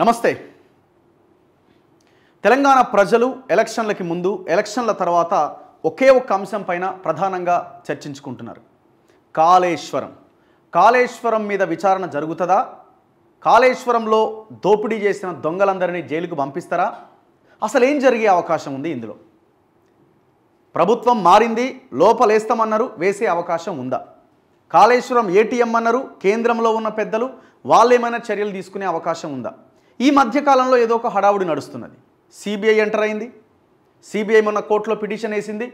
నమస్తే తెలంగాణ ప్రజలు ఎలక్షన్లకి ముందు ఎలక్షన్ల తర్వాత ఒకే ఒక్క అంశం పైన ప్రధానంగా చర్చించుకుంటున్నారు కాళేశ్వరం కాళేశ్వరం మీద విచారణ జరుగుతుందా కాళేశ్వరంలో దోపిడీ చేసిన దొంగలందరినీ జైలుకు పంపిస్తారా అసలు ఏం జరిగే అవకాశం ఉంది ఇందులో ప్రభుత్వం మారింది లోపలేస్తామన్నారు వేసే అవకాశం ఉందా కాళేశ్వరం ఏటీఎం అన్నారు కేంద్రంలో ఉన్న పెద్దలు వాళ్ళేమైనా చర్యలు తీసుకునే అవకాశం ఉందా ఈ మధ్యకాలంలో ఏదో ఒక హడావుడి నడుస్తున్నది సిబిఐ ఎంటర్ అయింది సిబిఐ మొన్న కోర్టులో పిటిషన్ వేసింది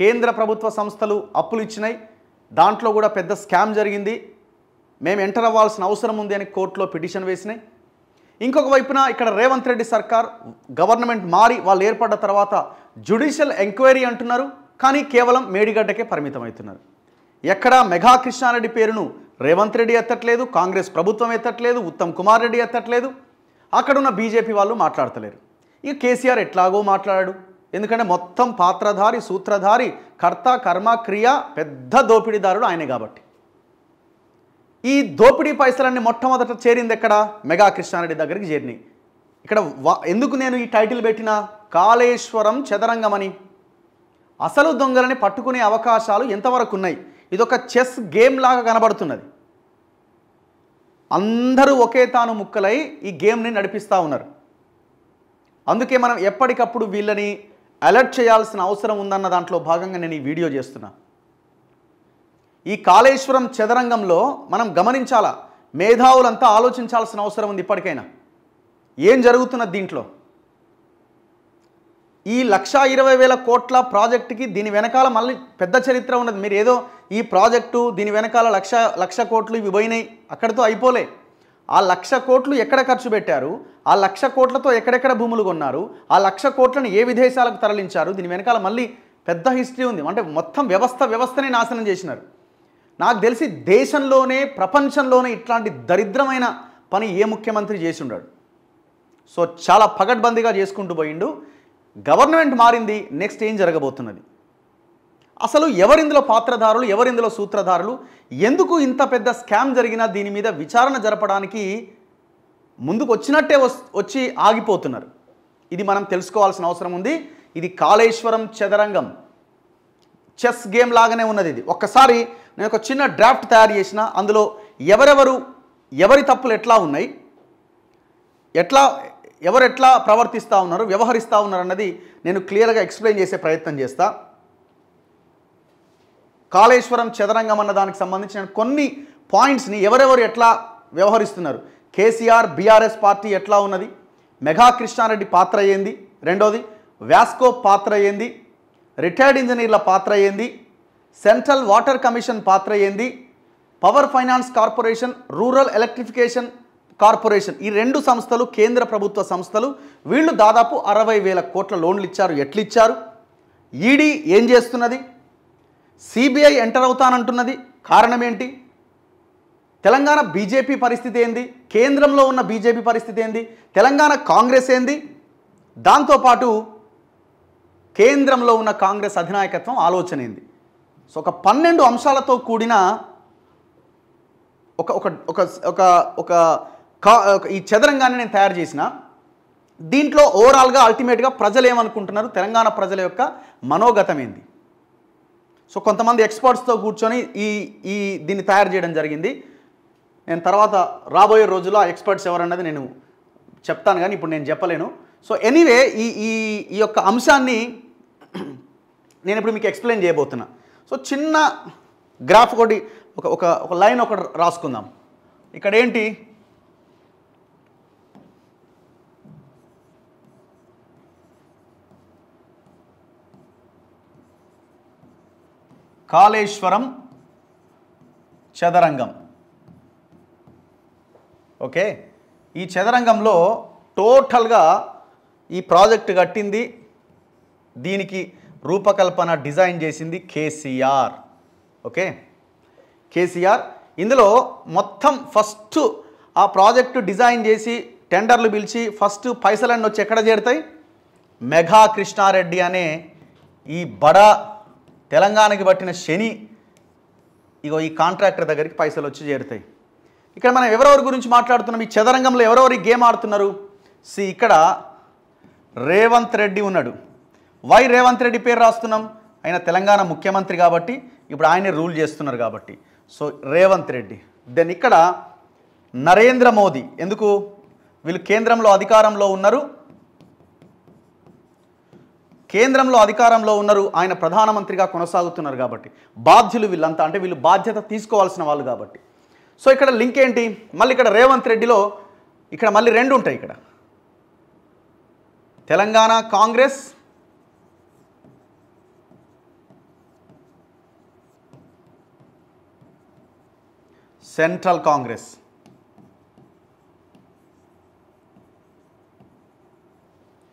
కేంద్ర ప్రభుత్వ సంస్థలు అప్పులు ఇచ్చినాయి దాంట్లో కూడా పెద్ద స్కామ్ జరిగింది మేము ఎంటర్ అవ్వాల్సిన అవసరం ఉంది అని కోర్టులో పిటిషన్ వేసినాయి ఇంకొక వైపున ఇక్కడ రేవంత్ రెడ్డి సర్కార్ గవర్నమెంట్ మారి వాళ్ళు ఏర్పడ్డ తర్వాత జ్యుడిషియల్ ఎంక్వైరీ అంటున్నారు కానీ కేవలం మేడిగడ్డకే పరిమితమవుతున్నారు ఎక్కడా మెగా కృష్ణారెడ్డి పేరును రేవంత్ రెడ్డి ఎత్తట్లేదు కాంగ్రెస్ ప్రభుత్వం ఎత్తట్లేదు ఉత్తమ్ కుమార్ రెడ్డి ఎత్తట్లేదు అక్కడున్న బీజేపీ వాళ్ళు మాట్లాడతలేరు ఇక కేసీఆర్ ఎట్లాగో మాట్లాడాడు ఎందుకంటే మొత్తం పాత్రధారి సూత్రధారి కర్త కర్మ క్రియ పెద్ద దోపిడీదారుడు ఆయనే కాబట్టి ఈ దోపిడీ పైసలన్నీ మొట్టమొదట చేరింది ఎక్కడ మెగా కృష్ణారెడ్డి దగ్గరికి చేరినాయి ఇక్కడ ఎందుకు నేను ఈ టైటిల్ పెట్టిన కాళేశ్వరం చదరంగమని అసలు దొంగలని పట్టుకునే అవకాశాలు ఎంతవరకు ఉన్నాయి ఇదొక చెస్ గేమ్ లాగా కనబడుతున్నది అందరూ ఒకే తాను ముక్కలై ఈ గేమ్ని నడిపిస్తూ ఉన్నారు అందుకే మనం ఎప్పటికప్పుడు వీళ్ళని అలర్ట్ చేయాల్సిన అవసరం ఉందన్న దాంట్లో భాగంగా నేను ఈ వీడియో చేస్తున్నా ఈ కాళేశ్వరం చదరంగంలో మనం గమనించాలా మేధావులంతా ఆలోచించాల్సిన అవసరం ఉంది ఇప్పటికైనా ఏం జరుగుతున్నది దీంట్లో ఈ లక్ష ఇరవై వేల కోట్ల ప్రాజెక్టుకి దీని వెనకాల మళ్ళీ పెద్ద చరిత్ర ఉన్నది మీరు ఏదో ఈ ప్రాజెక్టు దీని వెనకాల లక్ష లక్ష కోట్లు ఇవి పోయినాయి అక్కడితో అయిపోలే ఆ లక్ష కోట్లు ఎక్కడ ఖర్చు పెట్టారు ఆ లక్ష కోట్లతో ఎక్కడెక్కడ భూములు కొన్నారు ఆ లక్ష కోట్లను ఏ విదేశాలకు తరలించారు దీని వెనకాల మళ్ళీ పెద్ద హిస్టరీ ఉంది అంటే మొత్తం వ్యవస్థ వ్యవస్థనే నాశనం చేసినారు నాకు తెలిసి దేశంలోనే ప్రపంచంలోనే ఇట్లాంటి దరిద్రమైన పని ఏ ముఖ్యమంత్రి చేసి ఉన్నాడు సో చాలా పగడ్బందీగా చేసుకుంటూ పోయిండు గవర్నమెంట్ మారింది నెక్స్ట్ ఏం జరగబోతున్నది అసలు ఎవరిందులో పాత్రధారులు ఎవరిందులో సూత్రధారులు ఎందుకు ఇంత పెద్ద స్కామ్ జరిగినా దీని మీద విచారణ జరపడానికి ముందుకు వచ్చినట్టే వచ్చి ఆగిపోతున్నారు ఇది మనం తెలుసుకోవాల్సిన అవసరం ఉంది ఇది కాళేశ్వరం చదరంగం చెస్ గేమ్ లాగానే ఉన్నది ఇది ఒక్కసారి నేను ఒక చిన్న డ్రాఫ్ట్ తయారు చేసిన అందులో ఎవరెవరు ఎవరి తప్పులు ఎట్లా ఉన్నాయి ఎట్లా ఎవరు ఎట్లా ప్రవర్తిస్తూ ఉన్నారు వ్యవహరిస్తూ ఉన్నారు అన్నది నేను క్లియర్గా ఎక్స్ప్లెయిన్ చేసే ప్రయత్నం చేస్తా కాళేశ్వరం చదరంగం అన్న దానికి సంబంధించిన కొన్ని పాయింట్స్ని ఎవరెవరు ఎట్లా వ్యవహరిస్తున్నారు కేసీఆర్ బీఆర్ఎస్ పార్టీ ఎట్లా ఉన్నది మెగా కృష్ణారెడ్డి పాత్ర ఏంది రెండోది వ్యాస్కో పాత్ర ఏంది రిటైర్డ్ ఇంజనీర్ల పాత్ర ఏంది సెంట్రల్ వాటర్ కమిషన్ పాత్ర ఏంది power finance corporation rural electrification corporation ఈ రెండు సంస్థలు కేంద్ర ప్రభుత్వ సంస్థలు వీళ్ళు దాదాపు అరవై వేల కోట్ల లోన్లు ఇచ్చారు ఎట్లు ఇచ్చారు ఈడీ ఏం చేస్తున్నది సిబిఐ ఎంటర్ అవుతానంటున్నది కారణం ఏంటి తెలంగాణ బీజేపీ పరిస్థితి ఏంది కేంద్రంలో ఉన్న బీజేపీ పరిస్థితి ఏంది తెలంగాణ కాంగ్రెస్ ఏంది దాంతోపాటు కేంద్రంలో ఉన్న కాంగ్రెస్ అధినాయకత్వం ఆలోచన ఏంది సో ఒక పన్నెండు అంశాలతో కూడిన ఒక ఒక ఒక ఒక కా ఈ చదరంగాన్ని నేను తయారు చేసిన దీంట్లో ఓవరాల్గా అల్టిమేట్గా ప్రజలు ఏమనుకుంటున్నారు తెలంగాణ ప్రజల యొక్క మనోగతం ఏంది సో కొంతమంది ఎక్స్పర్ట్స్తో కూర్చొని ఈ ఈ దీన్ని తయారు చేయడం జరిగింది నేను తర్వాత రాబోయే రోజుల్లో ఆ ఎక్స్పర్ట్స్ ఎవరన్నది నేను చెప్తాను కానీ ఇప్పుడు నేను చెప్పలేను సో ఎనీవే ఈ ఈ ఈ యొక్క అంశాన్ని నేను ఇప్పుడు మీకు ఎక్స్ప్లెయిన్ చేయబోతున్నా సో చిన్న గ్రాఫ్ ఒకటి ఒక ఒక లైన్ ఒకటి రాసుకుందాం ఇక్కడ ఏంటి కాళేశ్వరం చదరంగం ఓకే ఈ చదరంగంలో టోటల్గా ఈ ప్రాజెక్ట్ కట్టింది దీనికి రూపకల్పన డిజైన్ చేసింది కేసీఆర్ ఓకే కేసీఆర్ ఇందులో మొత్తం ఫస్ట్ ఆ ప్రాజెక్టు డిజైన్ చేసి టెండర్లు పిలిచి ఫస్ట్ పైసలన్నీ వచ్చి ఎక్కడ చేరుతాయి మెగా కృష్ణారెడ్డి అనే ఈ బడా తెలంగాణకి పట్టిన శని ఇగో ఈ కాంట్రాక్టర్ దగ్గరికి పైసలు వచ్చి చేరుతాయి ఇక్కడ మనం ఎవరెవరి గురించి మాట్లాడుతున్నాం ఈ చదరంగంలో ఎవరెవరి గేమ్ ఆడుతున్నారు సి ఇక్కడ రేవంత్ రెడ్డి ఉన్నాడు వై రేవంత్ రెడ్డి పేరు రాస్తున్నాం ఆయన తెలంగాణ ముఖ్యమంత్రి కాబట్టి ఇప్పుడు ఆయనే రూల్ చేస్తున్నారు కాబట్టి సో రేవంత్ రెడ్డి దెన్ ఇక్కడ నరేంద్ర మోదీ ఎందుకు వీళ్ళు కేంద్రంలో అధికారంలో ఉన్నారు కేంద్రంలో అధికారంలో ఉన్నారు ఆయన ప్రధానమంత్రిగా కొనసాగుతున్నారు కాబట్టి బాధ్యులు వీళ్ళంతా అంటే వీళ్ళు బాధ్యత తీసుకోవాల్సిన వాళ్ళు కాబట్టి సో ఇక్కడ లింక్ ఏంటి మళ్ళీ ఇక్కడ రేవంత్ రెడ్డిలో ఇక్కడ మళ్ళీ రెండు ఉంటాయి ఇక్కడ Telangana Congress central Congress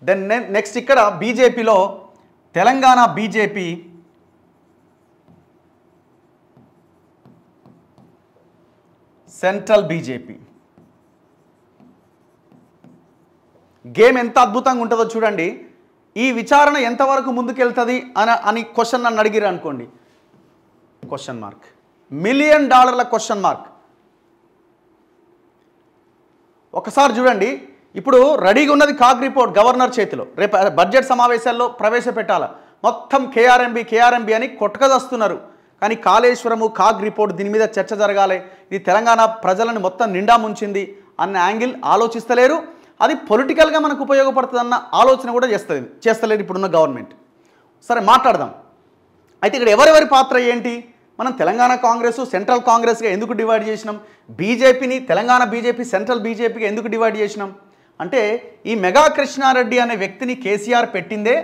then next ఇక్కడ బీజేపీలో Telangana BJP central BJP game ఎంత అద్భుతంగా ఉంటుందో చూడండి ఈ విచారణ ఎంతవరకు ముందుకెళ్తుంది అని అని క్వశ్చన్ నన్ను అడిగిరు అనుకోండి క్వశ్చన్ మార్క్ మిలియన్ డాలర్ల క్వశ్చన్ మార్క్ ఒకసారి చూడండి ఇప్పుడు రెడీగా ఉన్నది కాగ్ రిపోర్ట్ గవర్నర్ చేతిలో రేపు బడ్జెట్ సమావేశాల్లో ప్రవేశపెట్టాలా మొత్తం కేఆర్ఎంబి కేఆర్ఎంబి అని కొట్టుకదొస్తున్నారు కానీ కాళేశ్వరము కాగ్ రిపోర్ట్ దీని మీద చర్చ జరగాలి ఇది తెలంగాణ ప్రజలను మొత్తం నిండా ముంచింది అన్న యాంగిల్ ఆలోచిస్తలేరు అది పొలిటికల్గా మనకు ఉపయోగపడుతుందన్న ఆలోచన కూడా చేస్తలేదు చేస్తలేదు ఇప్పుడున్న గవర్నమెంట్ సరే మాట్లాడదాం అయితే ఇక్కడ ఎవరెవరి పాత్ర ఏంటి మనం తెలంగాణ కాంగ్రెస్ సెంట్రల్ కాంగ్రెస్గా ఎందుకు డివైడ్ చేసినాం బీజేపీని తెలంగాణ బీజేపీ సెంట్రల్ బీజేపీగా ఎందుకు డివైడ్ చేసినాం అంటే ఈ మెగా కృష్ణారెడ్డి అనే వ్యక్తిని కేసీఆర్ పెట్టిందే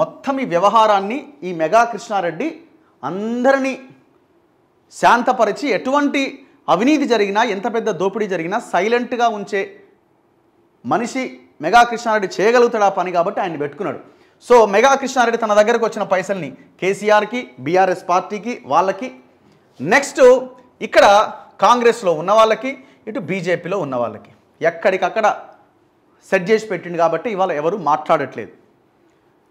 మొత్తం ఈ వ్యవహారాన్ని ఈ మెగా కృష్ణారెడ్డి అందరినీ శాంతపరిచి ఎటువంటి అవినీతి జరిగినా ఎంత పెద్ద దోపిడీ జరిగినా సైలెంట్గా ఉంచే మనిషి మెగా కృష్ణారెడ్డి చేయగలుగుతాడు ఆ పని కాబట్టి ఆయన పెట్టుకున్నాడు సో మెగా కృష్ణారెడ్డి తన దగ్గరకు వచ్చిన పైసల్ని కేసీఆర్కి బీఆర్ఎస్ పార్టీకి వాళ్ళకి నెక్స్ట్ ఇక్కడ కాంగ్రెస్లో ఉన్న వాళ్ళకి ఇటు బీజేపీలో ఉన్న వాళ్ళకి ఎక్కడికక్కడ సెట్ చేసి పెట్టింది కాబట్టి ఇవాళ ఎవరు మాట్లాడట్లేదు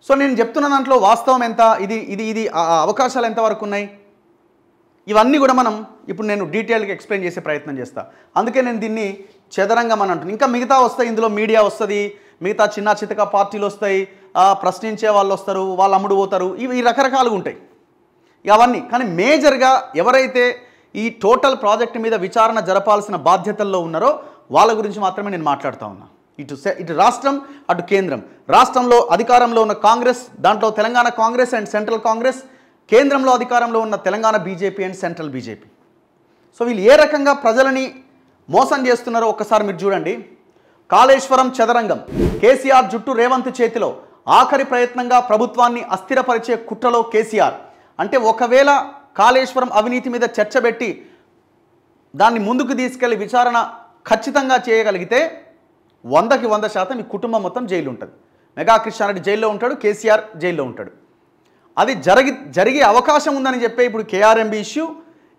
సో నేను చెప్తున్న దాంట్లో వాస్తవం ఎంత ఇది ఇది ఇది అవకాశాలు ఎంతవరకు ఉన్నాయి ఇవన్నీ కూడా మనం ఇప్పుడు నేను డీటెయిల్గా ఎక్స్ప్లెయిన్ చేసే ప్రయత్నం చేస్తాను అందుకే నేను దీన్ని చదరంగం అని అంటున్నాను ఇంకా మిగతా వస్తాయి ఇందులో మీడియా వస్తుంది మిగతా చిన్న చితక పార్టీలు వస్తాయి ప్రశ్నించే వాళ్ళు వస్తారు వాళ్ళు అమ్ముడు పోతారు ఇవి రకరకాలుగా ఉంటాయి అవన్నీ కానీ మేజర్గా ఎవరైతే ఈ టోటల్ ప్రాజెక్ట్ మీద విచారణ జరపాల్సిన బాధ్యతల్లో ఉన్నారో వాళ్ళ గురించి మాత్రమే నేను మాట్లాడుతూ ఉన్నా ఇటు ఇటు రాష్ట్రం అటు కేంద్రం రాష్ట్రంలో అధికారంలో ఉన్న కాంగ్రెస్ దాంట్లో తెలంగాణ కాంగ్రెస్ అండ్ సెంట్రల్ కాంగ్రెస్ కేంద్రంలో అధికారంలో ఉన్న Telangana BJP and central BJP so వీళ్ళు ఏ రకంగా ప్రజలని మోసం చేస్తున్నారో ఒక్కసారి మీరు చూడండి కాళేశ్వరం చదరంగం కేసీఆర్ జుట్టు రేవంత్ చేతిలో ఆఖరి ప్రయత్నంగా ప్రభుత్వాన్ని అస్థిరపరిచే కుట్రలో కేసీఆర్ అంటే ఒకవేళ కాళేశ్వరం అవినీతి మీద చర్చ పెట్టి దాన్ని ముందుకు తీసుకెళ్లి విచారణ ఖచ్చితంగా చేయగలిగితే వందకి వంద శాతం ఈ కుటుంబం మొత్తం జైలు ఉంటుంది మెగా కృష్ణారెడ్డి జైల్లో ఉంటాడు కేసీఆర్ జైల్లో ఉంటాడు అది జరిగి జరిగే అవకాశం ఉందని చెప్పే ఇప్పుడు కేఆర్ఎంబి ఇష్యూ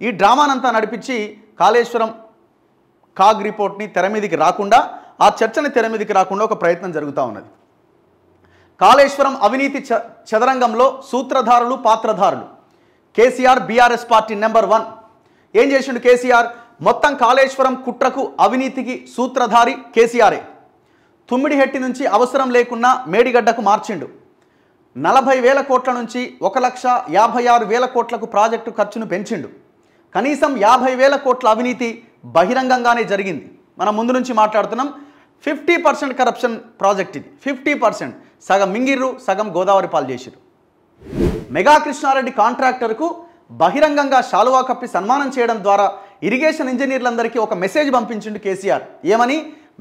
ఈ డ్రామానంతా నడిపించి కాళేశ్వరం కాగ్ రిపోర్ట్ని తెర మీదకి రాకుండా ఆ చర్చని తెర మీదకి రాకుండా ఒక ప్రయత్నం జరుగుతూ ఉన్నది కాళేశ్వరం అవినీతి చదరంగంలో సూత్రధారులు పాత్రధారులు KCR BRS party number one ఏం చేసిండు కేసీఆర్ మొత్తం కాళేశ్వరం కుట్రకు అవినీతికి సూత్రధారి కేసీఆరే తుమ్మిడిహెట్టి నుంచి అవసరం లేకున్నా మేడిగడ్డకు మార్చిండు నలభై వేల కోట్ల నుంచి ఒక లక్ష యాభై ఆరు వేల కోట్లకు ప్రాజెక్టు ఖర్చును పెంచిండు కనీసం యాభై వేల కోట్ల అవినీతి బహిరంగంగానే జరిగింది మనం ముందు నుంచి మాట్లాడుతున్నాం ఫిఫ్టీ పర్సెంట్ కరప్షన్ ప్రాజెక్ట్ ఇది ఫిఫ్టీ పర్సెంట్ సగం మింగిర్రు సగం గోదావరి పాలు చేసిరు మెగా కృష్ణారెడ్డి కాంట్రాక్టర్కు బహిరంగంగా శాలువా కప్పి సన్మానం చేయడం ద్వారా ఇరిగేషన్ ఇంజనీర్లందరికీ ఒక మెసేజ్ పంపించిండు కేసీఆర్ ఏమని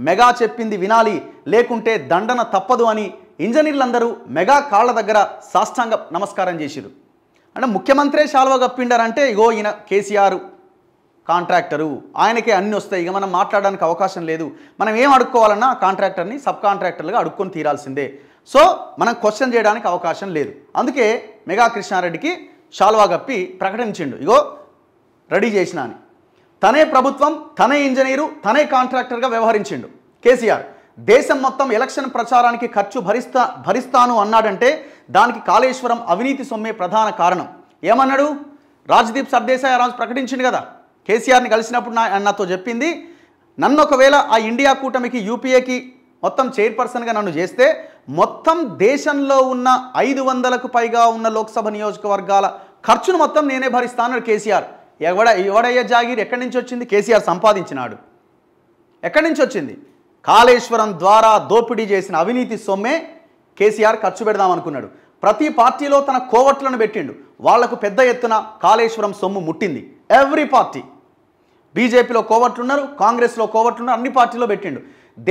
మెగా చెప్పింది వినాలి లేకుంటే దండన తప్పదు అని ఇంజనీర్లందరూ మెగా కాళ్ళ దగ్గర సాష్టాంగ నమస్కారం చేసిరు అంటే ముఖ్యమంత్రే శాల్వ కప్పిండారంటే ఇగో ఈయన కేసీఆర్ కాంట్రాక్టరు ఆయనకే అన్నీ వస్తాయి ఇక మనం మాట్లాడడానికి అవకాశం లేదు మనం ఏం అడుక్కోవాలన్నా కాంట్రాక్టర్ని సబ్ కాంట్రాక్టర్లుగా అడుక్కొని తీరాల్సిందే సో మనం క్వశ్చన్ చేయడానికి అవకాశం లేదు అందుకే మెగా కృష్ణారెడ్డికి షాల్వా కప్పి ప్రకటించిండు ఇగో రెడీ చేసినా అని తనే ప్రభుత్వం తనే ఇంజనీరు తనే కాంట్రాక్టర్గా వ్యవహరించిండు కేసీఆర్ దేశం మొత్తం ఎలక్షన్ ప్రచారానికి ఖర్చు భరిస్తా భరిస్తాను అన్నాడంటే దానికి కాళేశ్వరం అవినీతి సొమ్మే ప్రధాన కారణం ఏమన్నాడు రాజ్దీప్ సర్దేశాయ్ రాజు ప్రకటించింది కదా కేసీఆర్ని కలిసినప్పుడు నా నాతో చెప్పింది నన్ను ఒకవేళ ఆ ఇండియా కూటమికి యూపీఏకి మొత్తం చైర్పర్సన్గా నన్ను చేస్తే మొత్తం దేశంలో ఉన్న ఐదు వందలకు పైగా ఉన్న లోక్సభ నియోజకవర్గాల ఖర్చును మొత్తం నేనే భరిస్తాను కేసీఆర్ ఎవడ ఎవడయ్య జాగీర్ ఎక్కడి నుంచి వచ్చింది కేసీఆర్ సంపాదించినాడు ఎక్కడి నుంచి వచ్చింది కాళేశ్వరం ద్వారా దోపిడీ చేసిన అవినీతి సొమ్మే కేసీఆర్ ఖర్చు పెడదామనుకున్నాడు ప్రతి పార్టీలో తన కోవట్లను పెట్టిండు వాళ్లకు పెద్ద ఎత్తున కాళేశ్వరం సొమ్ము ముట్టింది ఎవ్రీ పార్టీ బీజేపీలో కోవట్లున్నారు కాంగ్రెస్లో కోవట్లున్నారు అన్ని పార్టీలో పెట్టిండు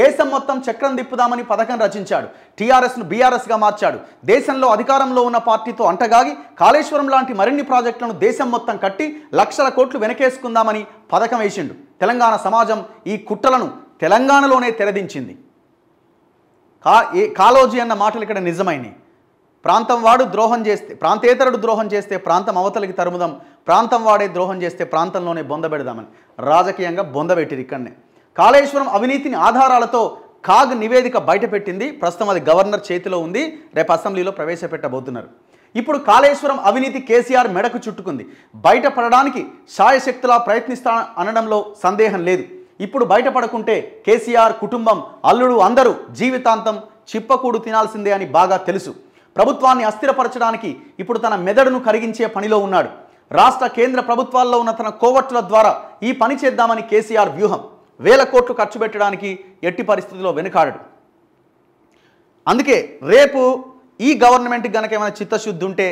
దేశం మొత్తం చక్రం తిప్పుదామని పథకం రచించాడు టీఆర్ఎస్ను బీఆర్ఎస్గా మార్చాడు దేశంలో అధికారంలో ఉన్న పార్టీతో అంటగాగి కాళేశ్వరం లాంటి మరిన్ని ప్రాజెక్టులను దేశం మొత్తం కట్టి లక్షల కోట్లు వెనకేసుకుందామని పథకం వేసిండు తెలంగాణ సమాజం ఈ కుట్రలను తెలంగాణలోనే తెరదించింది కా ఏ కాలోజీ అన్న మాటలు ఇక్కడ నిజమైనవి ప్రాంతం వాడు ద్రోహం చేస్తే ప్రాంతేతరుడు ద్రోహం చేస్తే ప్రాంతం అవతలకి తరుముదాం ప్రాంతం వాడే ద్రోహం చేస్తే ప్రాంతంలోనే బొందబెడదామని రాజకీయంగా బొందబెట్టిరు ఇక్కడనే కాళేశ్వరం అవినీతిని ఆధారాలతో కాగ్ నివేదిక బయటపెట్టింది ప్రస్తుతం అది గవర్నర్ చేతిలో ఉంది రేపు అసెంబ్లీలో ప్రవేశపెట్టబోతున్నారు ఇప్పుడు కాళేశ్వరం అవినీతి కేసీఆర్ మెడకు చుట్టుకుంది బయటపడడానికి శాయశక్తులా ప్రయత్నిస్తా అనడంలో సందేహం లేదు ఇప్పుడు బయటపడకుంటే కేసీఆర్ కుటుంబం అల్లుడు అందరూ జీవితాంతం చిప్పకూడు తినాల్సిందే అని బాగా తెలుసు ప్రభుత్వాన్ని అస్థిరపరచడానికి ఇప్పుడు తన మెదడును కరిగించే పనిలో ఉన్నాడు రాష్ట్ర కేంద్ర ప్రభుత్వాల్లో ఉన్న తన కోవట్ల ద్వారా ఈ పని చేద్దామని కేసీఆర్ వ్యూహం వేల కోట్లు ఖర్చు పెట్టడానికి ఎట్టి పరిస్థితిలో వెనుకాడడు అందుకే రేపు ఈ గవర్నమెంట్కి కనుక ఏమైనా చిత్తశుద్ధి ఉంటే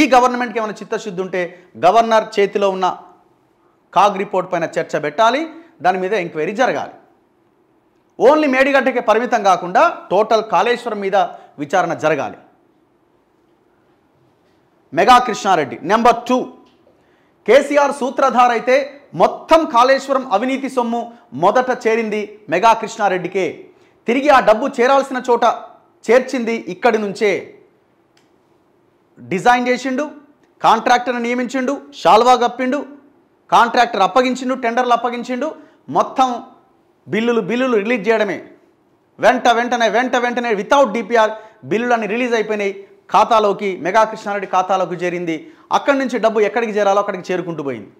ఈ గవర్నమెంట్కి ఏమైనా చిత్తశుద్ధి ఉంటే గవర్నర్ చేతిలో ఉన్న కాగ్ రిపోర్ట్ పైన చర్చ పెట్టాలి దాని మీద ఎంక్వైరీ జరగాలి ఓన్లీ మేడిగడ్డకే పరిమితం కాకుండా టోటల్ కాళేశ్వరం మీద విచారణ జరగాలి మెగా కృష్ణారెడ్డి నెంబర్ టూ కేసీఆర్ సూత్రధార అయితే మొత్తం కాళేశ్వరం అవినీతి సొమ్ము మొదట చేరింది మెగా కృష్ణారెడ్డికే తిరిగి ఆ డబ్బు చేరాల్సిన చోట చేర్చింది ఇక్కడి నుంచే డిజైన్ చేసిండు కాంట్రాక్టర్ని నియమించిండు షాల్వా కప్పిండు కాంట్రాక్టర్ అప్పగించిండు టెండర్లు అప్పగించిండు మొత్తం బిల్లులు బిల్లులు రిలీజ్ చేయడమే వెంట వెంటనే వెంట వెంటనే వితౌట్ డిపిఆర్ బిల్లులన్నీ రిలీజ్ అయిపోయినాయి ఖాతాలోకి మెగా కృష్ణారెడ్డి ఖాతాలోకి చేరింది అక్కడి నుంచి డబ్బు ఎక్కడికి చేరాలో అక్కడికి చేరుకుంటూ పోయింది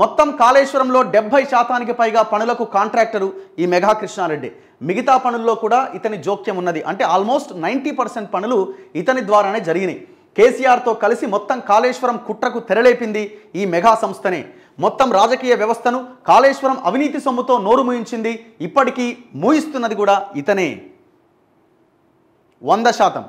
మొత్తం కాళేశ్వరంలో డెబ్బై శాతానికి పైగా పనులకు కాంట్రాక్టరు ఈ మెగా కృష్ణారెడ్డి మిగతా పనుల్లో కూడా ఇతని జోక్యం ఉన్నది అంటే ఆల్మోస్ట్ నైంటీ పర్సెంట్ పనులు ఇతని ద్వారానే జరిగినాయి కేసీఆర్తో కలిసి మొత్తం కాళేశ్వరం కుట్రకు తెరలేపింది ఈ మెగా సంస్థనే మొత్తం రాజకీయ వ్యవస్థను కాళేశ్వరం అవినీతి సొమ్ముతో నోరు ముయించింది ఇప్పటికీ మూయిస్తున్నది కూడా ఇతనే వంద శాతం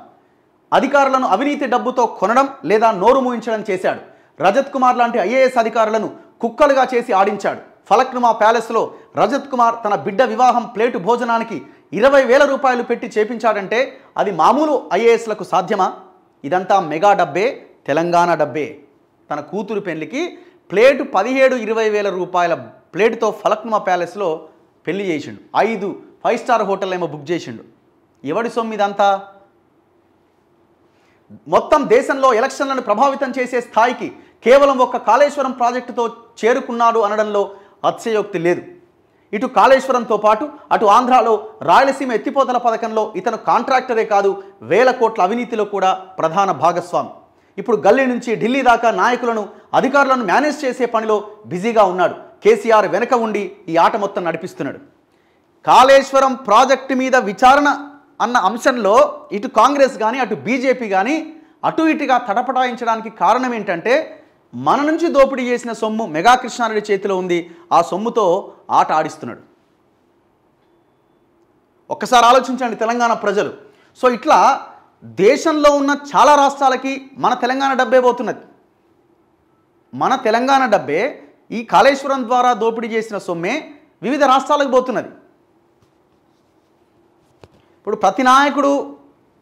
అధికారులను అవినీతి డబ్బుతో కొనడం లేదా నోరు మూయించడం చేశాడు రజత్ కుమార్ లాంటి ఐఏఎస్ అధికారులను కుక్కలుగా చేసి ఆడించాడు ఫలక్నుమా ప్యాలెస్లో రజత్ కుమార్ తన బిడ్డ వివాహం ప్లేటు భోజనానికి ఇరవై వేల రూపాయలు పెట్టి చేపించాడంటే అది మామూలు ఐఏఎస్లకు సాధ్యమా ఇదంతా మెగా డబ్బే తెలంగాణ డబ్బే తన కూతురు పెళ్లికి ప్లేటు పదిహేడు ఇరవై వేల రూపాయల ప్లేటుతో ఫలక్నుమా ప్యాలెస్లో పెళ్లి చేసిండు ఐదు ఫైవ్ స్టార్ హోటల్ ఏమో బుక్ చేసిండు ఎవడి సొమ్ము ఇదంతా మొత్తం దేశంలో ఎలక్షన్లను ప్రభావితం చేసే స్థాయికి కేవలం ఒక్క కాళేశ్వరం ప్రాజెక్టుతో చేరుకున్నాడు అనడంలో అత్యయోక్తి లేదు ఇటు కాళేశ్వరంతో పాటు అటు ఆంధ్రాలో రాయలసీమ ఎత్తిపోతల పథకంలో ఇతను కాంట్రాక్టరే కాదు వేల కోట్ల అవినీతిలో కూడా ప్రధాన భాగస్వామి ఇప్పుడు గల్లీ నుంచి ఢిల్లీ దాకా నాయకులను అధికారులను మేనేజ్ చేసే పనిలో బిజీగా ఉన్నాడు కేసీఆర్ వెనక ఉండి ఈ ఆట మొత్తం నడిపిస్తున్నాడు కాళేశ్వరం ప్రాజెక్టు మీద విచారణ అన్న అంశంలో ఇటు కాంగ్రెస్ కానీ అటు బీజేపీ కానీ అటు ఇటుగా తటపటాయించడానికి కారణం ఏంటంటే మన నుంచి దోపిడీ చేసిన సొమ్ము మెగా చేతిలో ఉంది ఆ సొమ్ముతో ఆట ఆడిస్తున్నాడు ఒక్కసారి ఆలోచించండి తెలంగాణ ప్రజలు సో ఇట్లా దేశంలో ఉన్న చాలా రాష్ట్రాలకి మన తెలంగాణ డబ్బే పోతున్నది మన తెలంగాణ డబ్బే ఈ కాళేశ్వరం ద్వారా దోపిడీ చేసిన సొమ్మే వివిధ రాష్ట్రాలకు పోతున్నది ఇప్పుడు ప్రతి నాయకుడు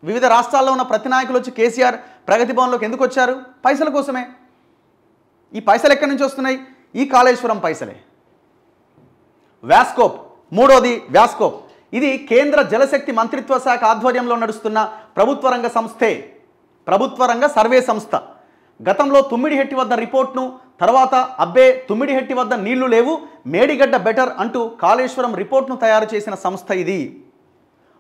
వివిధ రాష్ట్రాల్లో ఉన్న ప్రతి నాయకులు వచ్చి కేసీఆర్ ప్రగతి భవన్లోకి ఎందుకు వచ్చారు పైసల కోసమే ఈ పైసలు ఎక్కడి నుంచి వస్తున్నాయి ఈ కాళేశ్వరం పైసలే వ్యాస్కోప్ మూడోది వ్యాస్కోప్ ఇది కేంద్ర జలశక్తి మంత్రిత్వ శాఖ ఆధ్వర్యంలో నడుస్తున్న ప్రభుత్వ రంగ సంస్థే ప్రభుత్వ రంగ సర్వే సంస్థ గతంలో తుమ్మిడిహెట్టి వద్ద రిపోర్ట్ను తర్వాత అబ్బే తుమ్మిడిహెట్టి వద్ద నీళ్లు లేవు మేడిగడ్డ బెటర్ అంటూ కాళేశ్వరం రిపోర్ట్ను తయారు చేసిన సంస్థ ఇది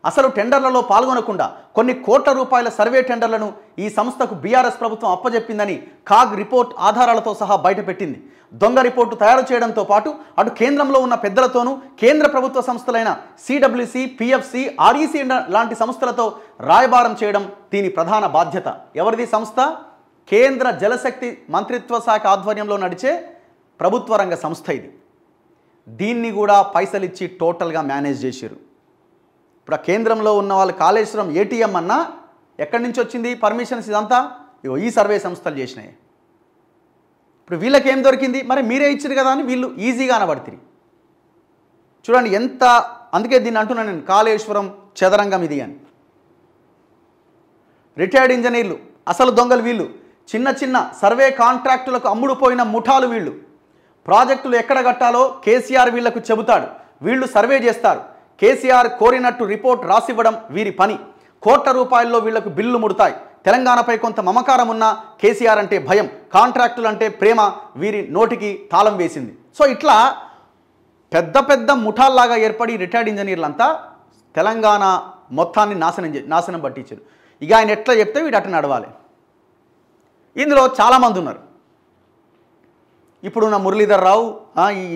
అసలు టెండర్లలో పాల్గొనకుండా కొన్ని కోట్ల రూపాయల సర్వే టెండర్లను ఈ సంస్థకు బీఆర్ఎస్ ప్రభుత్వం అప్పజెప్పిందని కాగ్ రిపోర్ట్ ఆధారాలతో సహా బయటపెట్టింది దొంగ రిపోర్టు తయారు చేయడంతో పాటు అటు కేంద్రంలో ఉన్న పెద్దలతోనూ కేంద్ర ప్రభుత్వ సంస్థలైన సిడబ్ల్యూసి పిఎఫ్సి ఆర్ఈసీ లాంటి సంస్థలతో రాయబారం చేయడం దీని ప్రధాన బాధ్యత ఎవరిది సంస్థ కేంద్ర జలశక్తి మంత్రిత్వ శాఖ ఆధ్వర్యంలో నడిచే ప్రభుత్వ రంగ సంస్థ ఇది దీన్ని కూడా పైసలిచ్చి టోటల్గా మేనేజ్ చేశారు ఇప్పుడు ఆ కేంద్రంలో ఉన్న వాళ్ళు కాళేశ్వరం ఏటీఎం అన్నా ఎక్కడి నుంచి వచ్చింది పర్మిషన్స్ ఇదంతా ఇగో ఈ సర్వే సంస్థలు చేసినాయి ఇప్పుడు వీళ్ళకి ఏం దొరికింది మరి మీరే ఇచ్చారు కదా అని వీళ్ళు ఈజీగా అనబడితే చూడండి ఎంత అందుకే దీన్ని అంటున్నాను నేను కాళేశ్వరం చదరంగం ఇది అని రిటైర్డ్ ఇంజనీర్లు అసలు దొంగలు వీళ్ళు చిన్న చిన్న సర్వే కాంట్రాక్టులకు అమ్ముడుపోయిన ముఠాలు వీళ్ళు ప్రాజెక్టులు ఎక్కడ కట్టాలో కేసీఆర్ వీళ్లకు చెబుతాడు వీళ్ళు సర్వే చేస్తారు కేసీఆర్ కోరినట్టు రిపోర్ట్ రాసివ్వడం వీరి పని కోట్ల రూపాయల్లో వీళ్లకు బిల్లు ముడతాయి తెలంగాణపై కొంత మమకారం ఉన్న కేసీఆర్ అంటే భయం కాంట్రాక్టులు అంటే ప్రేమ వీరి నోటికి తాళం వేసింది సో ఇట్లా పెద్ద పెద్ద ముఠాల్లాగా ఏర్పడి రిటైర్డ్ ఇంజనీర్లంతా తెలంగాణ మొత్తాన్ని నాశనం నాశనం పట్టించారు ఇక ఆయన ఎట్లా చెప్తే వీడు అట్ట నడవాలి ఇందులో చాలామంది ఉన్నారు ఇప్పుడున్న మురళీధర్ రావు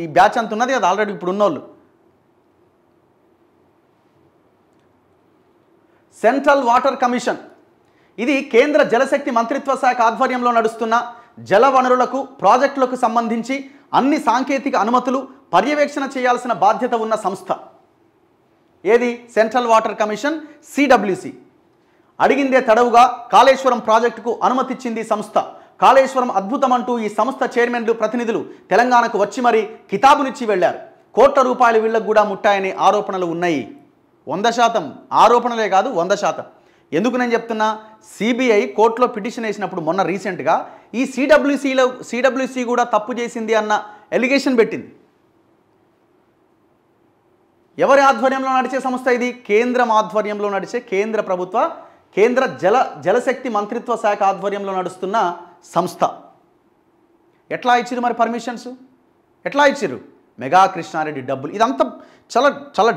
ఈ బ్యాచ్ అంత ఉన్నది అది ఆల్రెడీ ఇప్పుడు ఉన్నోళ్ళు సెంట్రల్ వాటర్ కమిషన్ ఇది కేంద్ర జలశక్తి మంత్రిత్వ శాఖ ఆధ్వర్యంలో నడుస్తున్న జల వనరులకు ప్రాజెక్టులకు సంబంధించి అన్ని సాంకేతిక అనుమతులు పర్యవేక్షణ చేయాల్సిన బాధ్యత ఉన్న సంస్థ ఏది సెంట్రల్ వాటర్ కమిషన్ సిడబ్ల్యూసి అడిగిందే తడవుగా కాళేశ్వరం ప్రాజెక్టుకు అనుమతిచ్చింది సంస్థ కాళేశ్వరం అద్భుతం అంటూ ఈ సంస్థ చైర్మన్లు ప్రతినిధులు తెలంగాణకు వచ్చి మరీ కితాబునిచ్చి వెళ్లారు కోట్ల రూపాయలు వీళ్లకు కూడా ముట్టాయనే ఆరోపణలు ఉన్నాయి వంద శాతం ఆరోపణలే కాదు వంద శాతం ఎందుకు నేను చెప్తున్నా సిబిఐ కోర్టులో పిటిషన్ వేసినప్పుడు మొన్న రీసెంట్గా ఈ సిడబ్ల్యూసీలో సిడబ్ల్యూసీ కూడా తప్పు చేసింది అన్న ఎలిగేషన్ పెట్టింది ఎవరి ఆధ్వర్యంలో నడిచే సంస్థ ఇది కేంద్రం ఆధ్వర్యంలో నడిచే కేంద్ర ప్రభుత్వ కేంద్ర జల జలశక్తి మంత్రిత్వ శాఖ ఆధ్వర్యంలో నడుస్తున్న సంస్థ ఎట్లా ఇచ్చిరు మరి పర్మిషన్స్ ఎట్లా ఇచ్చిరు మెగా కృష్ణారెడ్డి డబ్బులు ఇదంతా చాలా చాలా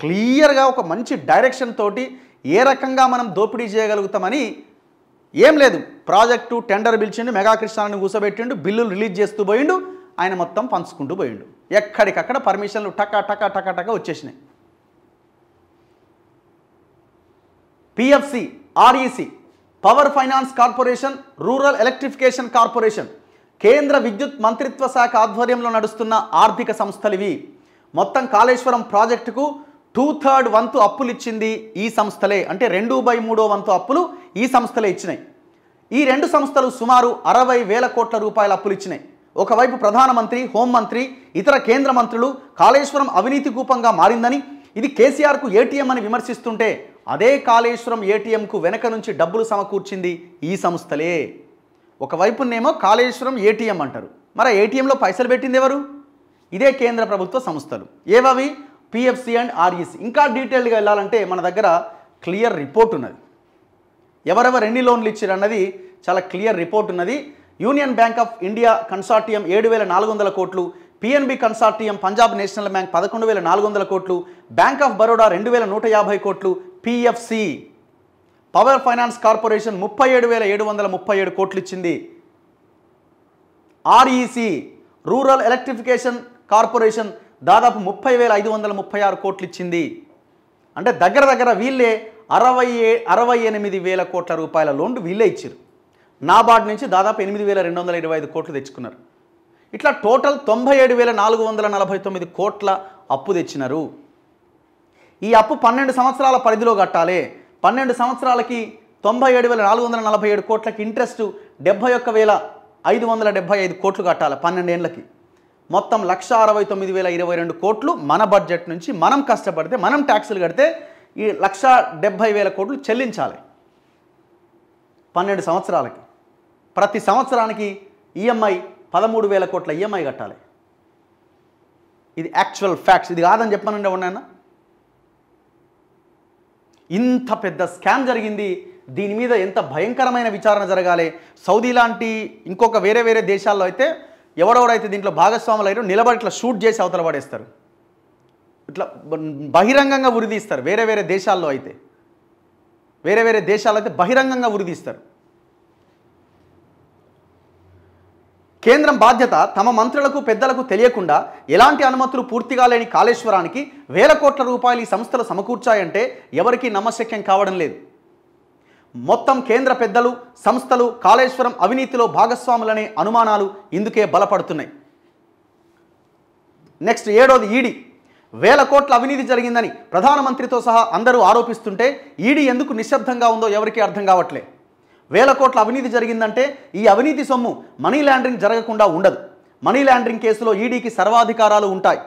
క్లియర్గా ఒక మంచి డైరెక్షన్ తోటి ఏ రకంగా మనం దోపిడీ చేయగలుగుతామని ఏం లేదు ప్రాజెక్టు టెండర్ పిలిచిండు మెగా కృష్ణారెడ్డి కూర్చోబెట్టిండు బిల్లులు రిలీజ్ చేస్తూ పోయిండు ఆయన మొత్తం పంచుకుంటూ పోయిండు ఎక్కడికక్కడ పర్మిషన్లు టకా టకా టకా టకా వచ్చేసినాయి PFC REC power finance corporation rural electrification corporation కేంద్ర విద్యుత్ మంత్రిత్వ శాఖ ఆధ్వర్యంలో నడుస్తున్న ఆర్థిక ఇవి మొత్తం కాళేశ్వరం ప్రాజెక్టుకు టూ థర్డ్ వంతు అప్పులు ఇచ్చింది ఈ సంస్థలే అంటే రెండు బై మూడో వంతు అప్పులు ఈ సంస్థలే ఇచ్చినాయి ఈ రెండు సంస్థలు సుమారు అరవై వేల కోట్ల రూపాయల అప్పులు ఇచ్చినాయి ఒకవైపు ప్రధానమంత్రి హోంమంత్రి ఇతర కేంద్ర మంత్రులు కాళేశ్వరం అవినీతి కూపంగా మారిందని ఇది కేసీఆర్కు ఏటీఎం అని విమర్శిస్తుంటే అదే కాళేశ్వరం ఏటీఎంకు వెనక నుంచి డబ్బులు సమకూర్చింది ఈ సంస్థలే ఒకవైపునేమో కాళేశ్వరం ఏటీఎం అంటారు మరి ఏటీఎంలో పైసలు పెట్టింది ఎవరు ఇదే కేంద్ర ప్రభుత్వ సంస్థలు ఏవవి పిఎఫ్సి అండ్ ఆర్ఈసి ఇంకా డీటెయిల్డ్గా వెళ్ళాలంటే మన దగ్గర క్లియర్ రిపోర్ట్ ఉన్నది ఎవరెవరు ఎన్ని లోన్లు ఇచ్చారు అన్నది చాలా క్లియర్ రిపోర్ట్ ఉన్నది Union Bank of India consortium ఏడు వేల నాలుగు వందల కోట్లు PNB consortium Punjab National Bank పదకొండు వేల నాలుగు వందల కోట్లు బ్యాంక్ ఆఫ్ బరోడా రెండు వేల నూట యాభై కోట్లు పిఎఫ్సి పవర్ ఫైనాన్స్ కార్పొరేషన్ ముప్పై ఏడు వేల ఏడు వందల ముప్పై ఏడు కోట్లు ఇచ్చింది ఆర్ఈసి రూరల్ ఎలక్ట్రిఫికేషన్ కార్పొరేషన్ దాదాపు ముప్పై వేల ఐదు వందల ముప్పై ఆరు కోట్లు ఇచ్చింది అంటే దగ్గర దగ్గర వీళ్ళే అరవై అరవై ఎనిమిది వేల కోట్ల రూపాయల లోన్లు వీళ్ళే ఇచ్చారు నాబార్డ్ నుంచి దాదాపు ఎనిమిది వేల రెండు వందల ఇరవై ఐదు కోట్లు తెచ్చుకున్నారు ఇట్లా టోటల్ తొంభై ఏడు వేల నాలుగు వందల నలభై తొమ్మిది కోట్ల అప్పు తెచ్చినారు ఈ అప్పు పన్నెండు సంవత్సరాల పరిధిలో కట్టాలి పన్నెండు సంవత్సరాలకి తొంభై ఏడు వేల నాలుగు వందల నలభై ఏడు కోట్లకి ఇంట్రెస్ట్ డెబ్బై ఒక్క వేల ఐదు వందల డెబ్బై ఐదు కోట్లు కట్టాలి ఏళ్ళకి మొత్తం లక్ష అరవై తొమ్మిది వేల ఇరవై రెండు కోట్లు మన బడ్జెట్ నుంచి మనం కష్టపడితే మనం ట్యాక్సులు కడితే ఈ లక్ష డెబ్బై వేల కోట్లు చెల్లించాలి పన్నెండు సంవత్సరాలకి ప్రతి సంవత్సరానికి ఈఎంఐ e పదమూడు వేల కోట్ల ఈఎంఐ e కట్టాలి ఇది యాక్చువల్ ఫ్యాక్ట్స్ ఇది కాదని చెప్పనుండే ఉన్నాయన్నా ఇంత పెద్ద స్కామ్ జరిగింది దీని మీద ఎంత భయంకరమైన విచారణ జరగాలి సౌదీ లాంటి ఇంకొక వేరే వేరే దేశాల్లో అయితే ఎవడెవడైతే దీంట్లో భాగస్వాములు అయ్యారో నిలబడి ఇట్లా షూట్ చేసి అవతల పడేస్తారు ఇట్లా బహిరంగంగా ఉరిదీస్తారు వేరే వేరే దేశాల్లో అయితే వేరే వేరే దేశాలు అయితే బహిరంగంగా ఉరిదీస్తారు కేంద్రం బాధ్యత తమ మంత్రులకు పెద్దలకు తెలియకుండా ఎలాంటి అనుమతులు పూర్తిగా లేని కాళేశ్వరానికి వేల కోట్ల రూపాయలు ఈ సంస్థలు సమకూర్చాయంటే ఎవరికీ నమ్మశక్యం కావడం లేదు మొత్తం కేంద్ర పెద్దలు సంస్థలు కాళేశ్వరం అవినీతిలో భాగస్వాములనే అనుమానాలు ఇందుకే బలపడుతున్నాయి నెక్స్ట్ ఏడోది ఈడీ వేల కోట్ల అవినీతి జరిగిందని ప్రధానమంత్రితో సహా అందరూ ఆరోపిస్తుంటే ఈడీ ఎందుకు నిశ్శబ్దంగా ఉందో ఎవరికీ అర్థం కావట్లేదు వేల కోట్ల అవినీతి జరిగిందంటే ఈ అవినీతి సొమ్ము మనీ లాండరింగ్ జరగకుండా ఉండదు మనీ లాండరింగ్ కేసులో ఈడీకి సర్వాధికారాలు ఉంటాయి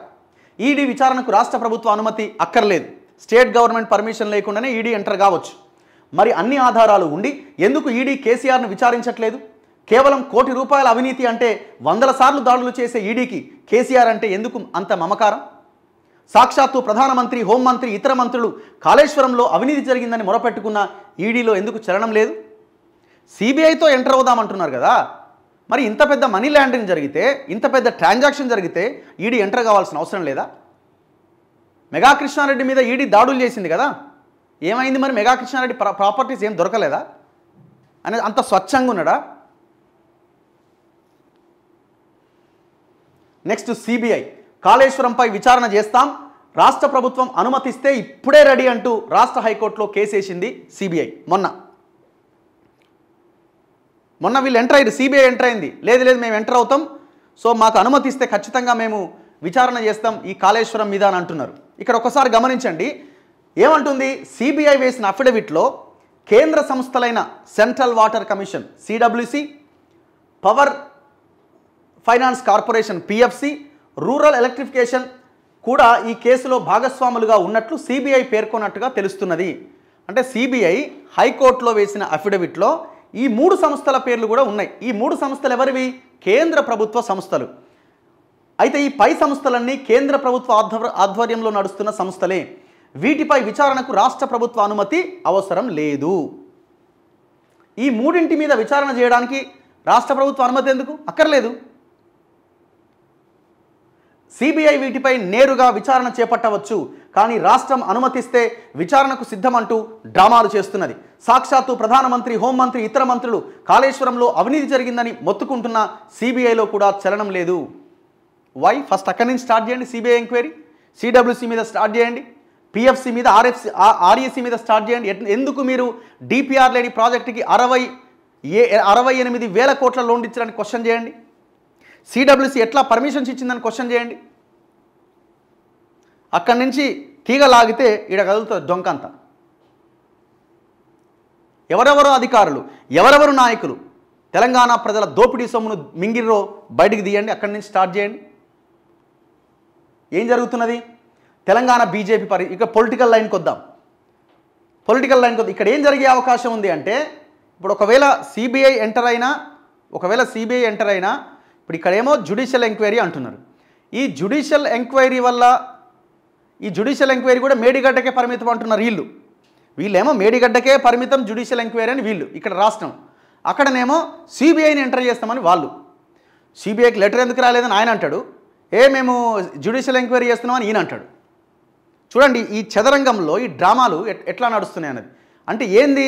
ఈడీ విచారణకు రాష్ట్ర ప్రభుత్వ అనుమతి అక్కర్లేదు స్టేట్ గవర్నమెంట్ పర్మిషన్ లేకుండానే ఈడీ ఎంటర్ కావచ్చు మరి అన్ని ఆధారాలు ఉండి ఎందుకు ఈడీ కేసీఆర్ను విచారించట్లేదు కేవలం కోటి రూపాయల అవినీతి అంటే వందల సార్లు దాడులు చేసే ఈడీకి కేసీఆర్ అంటే ఎందుకు అంత మమకారం సాక్షాత్తు ప్రధానమంత్రి హోంమంత్రి ఇతర మంత్రులు కాళేశ్వరంలో అవినీతి జరిగిందని మొరపెట్టుకున్న ఈడీలో ఎందుకు చలనం లేదు సిబిఐతో ఎంటర్ అవుదాం అంటున్నారు కదా మరి ఇంత పెద్ద మనీ ల్యాండరింగ్ జరిగితే ఇంత పెద్ద ట్రాన్సాక్షన్ జరిగితే ఈడీ e ఎంటర్ కావాల్సిన అవసరం లేదా మెగా కృష్ణారెడ్డి మీద ఈడీ e దాడులు చేసింది కదా ఏమైంది మరి మెగా కృష్ణారెడ్డి ప్రాపర్టీస్ ఏం దొరకలేదా అనేది అంత స్వచ్ఛంగా ఉన్నాడా నెక్స్ట్ సిబిఐ కాళేశ్వరంపై విచారణ చేస్తాం రాష్ట్ర ప్రభుత్వం అనుమతిస్తే ఇప్పుడే రెడీ అంటూ రాష్ట్ర హైకోర్టులో కేసేసింది సిబిఐ మొన్న మొన్న వీళ్ళు ఎంటర్ అయ్యారు సిబిఐ ఎంటర్ అయింది లేదు లేదు మేము ఎంటర్ అవుతాం సో మాకు అనుమతి ఇస్తే ఖచ్చితంగా మేము విచారణ చేస్తాం ఈ కాళేశ్వరం మీద అని అంటున్నారు ఇక్కడ ఒకసారి గమనించండి ఏమంటుంది సిబిఐ వేసిన అఫిడవిట్లో కేంద్ర సంస్థలైన central water commission CWC power finance corporation PFC rural electrification కూడా ఈ కేసులో భాగస్వాములుగా ఉన్నట్లు సిబిఐ పేర్కొన్నట్టుగా తెలుస్తున్నది అంటే సిబిఐ హైకోర్టులో వేసిన అఫిడవిట్లో ఈ మూడు సంస్థల పేర్లు కూడా ఉన్నాయి ఈ మూడు సంస్థలు ఎవరివి కేంద్ర ప్రభుత్వ సంస్థలు అయితే ఈ పై సంస్థలన్నీ కేంద్ర ప్రభుత్వ ఆధ్వర్యంలో నడుస్తున్న సంస్థలే వీటిపై విచారణకు రాష్ట్ర ప్రభుత్వ అనుమతి అవసరం లేదు ఈ మూడింటి మీద విచారణ చేయడానికి రాష్ట్ర ప్రభుత్వ అనుమతి ఎందుకు అక్కర్లేదు సిబిఐ వీటిపై నేరుగా విచారణ చేపట్టవచ్చు కానీ రాష్ట్రం అనుమతిస్తే విచారణకు సిద్ధమంటూ డ్రామాలు చేస్తున్నది సాక్షాత్తు ప్రధానమంత్రి హోంమంత్రి ఇతర మంత్రులు కాళేశ్వరంలో అవినీతి జరిగిందని మొత్తుకుంటున్న సిబిఐలో కూడా చలనం లేదు వై ఫస్ట్ అక్కడి నుంచి స్టార్ట్ చేయండి సిబిఐ ఎంక్వైరీ సిడబ్ల్యూసి మీద స్టార్ట్ చేయండి పిఎఫ్సి మీద ఆర్ఎఫ్సి ఆర్ఈసి మీద స్టార్ట్ చేయండి ఎందుకు మీరు డిపిఆర్ లేని ప్రాజెక్టుకి అరవై ఏ అరవై ఎనిమిది వేల కోట్ల లోన్ ఇచ్చారని క్వశ్చన్ చేయండి సిడబ్ల్యూసి ఎట్లా పర్మిషన్స్ ఇచ్చిందని క్వశ్చన్ చేయండి అక్కడి నుంచి తీగ లాగితే ఈడ కదులుతుంది డొంకంత ఎవరెవరు అధికారులు ఎవరెవరు నాయకులు తెలంగాణ ప్రజల దోపిడీ సొమ్మును మింగిర్రో బయటికి తీయండి అక్కడి నుంచి స్టార్ట్ చేయండి ఏం జరుగుతున్నది తెలంగాణ బీజేపీ పరి ఇక పొలిటికల్ లైన్కి వద్దాం పొలిటికల్ లైన్కి వద్దాం ఇక్కడ ఏం జరిగే అవకాశం ఉంది అంటే ఇప్పుడు ఒకవేళ సిబిఐ ఎంటర్ అయినా ఒకవేళ సిబిఐ ఎంటర్ అయినా ఇప్పుడు ఇక్కడేమో జ్యుడిషియల్ ఎంక్వైరీ అంటున్నారు ఈ జ్యుడిషియల్ ఎంక్వైరీ వల్ల ఈ జ్యుడిషియల్ ఎంక్వైరీ కూడా మేడిగడ్డకే పరిమితం అంటున్నారు వీళ్ళు వీళ్ళేమో మేడిగడ్డకే పరిమితం జ్యుడిషియల్ ఎంక్వైరీ అని వీళ్ళు ఇక్కడ రాష్ట్రం అక్కడనేమో సిబిఐని ఎంటర్ చేస్తామని వాళ్ళు సిబిఐకి లెటర్ ఎందుకు రాలేదని ఆయన అంటాడు ఏ మేము జ్యుడిషియల్ ఎంక్వైరీ చేస్తున్నామని ఈయన అంటాడు చూడండి ఈ చదరంగంలో ఈ డ్రామాలు ఎట్లా నడుస్తున్నాయి అన్నది అంటే ఏంది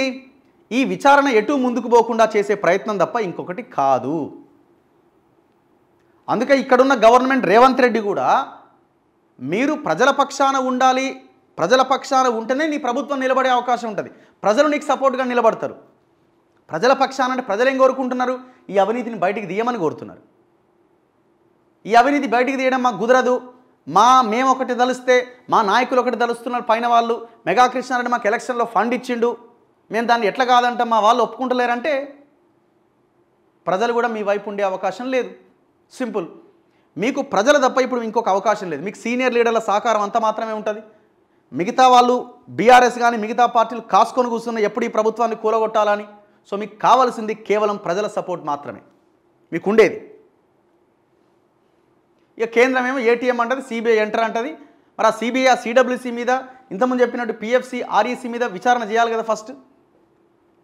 ఈ విచారణ ఎటు ముందుకు పోకుండా చేసే ప్రయత్నం తప్ప ఇంకొకటి కాదు అందుకే ఇక్కడున్న గవర్నమెంట్ రేవంత్ రెడ్డి కూడా మీరు ప్రజల పక్షాన ఉండాలి ప్రజల పక్షాన ఉంటేనే నీ ప్రభుత్వం నిలబడే అవకాశం ఉంటుంది ప్రజలు నీకు సపోర్ట్గా నిలబడతారు ప్రజల పక్షాన అంటే ప్రజలు ఏం కోరుకుంటున్నారు ఈ అవినీతిని బయటికి తీయమని కోరుతున్నారు ఈ అవినీతి బయటికి తీయడం మాకు కుదరదు మా మేము ఒకటి తలుస్తే మా నాయకులు ఒకటి తలుస్తున్నారు పైన వాళ్ళు మెగా కృష్ణారెడ్డి మాకు ఎలక్షన్లో ఫండ్ ఇచ్చిండు మేము దాన్ని ఎట్లా కాదంటే మా వాళ్ళు ఒప్పుకుంటలేరంటే ప్రజలు కూడా మీ వైపు ఉండే అవకాశం లేదు సింపుల్ మీకు ప్రజల తప్ప ఇప్పుడు ఇంకొక అవకాశం లేదు మీకు సీనియర్ లీడర్ల సహకారం అంత మాత్రమే ఉంటుంది మిగతా వాళ్ళు బీఆర్ఎస్ కానీ మిగతా పార్టీలు కాసుకొని కూర్చున్న ఎప్పుడు ఈ ప్రభుత్వాన్ని కూలగొట్టాలని సో మీకు కావాల్సింది కేవలం ప్రజల సపోర్ట్ మాత్రమే మీకు ఉండేది ఇక కేంద్రం ఏమో ఏటీఎం అంటది సిబిఐ ఎంటర్ అంటది మరి ఆ సిబిఐ ఆ సిడబ్ల్యూసీ మీద ఇంతకుముందు చెప్పినట్టు పిఎఫ్సి ఆర్ఈసీ మీద విచారణ చేయాలి కదా ఫస్ట్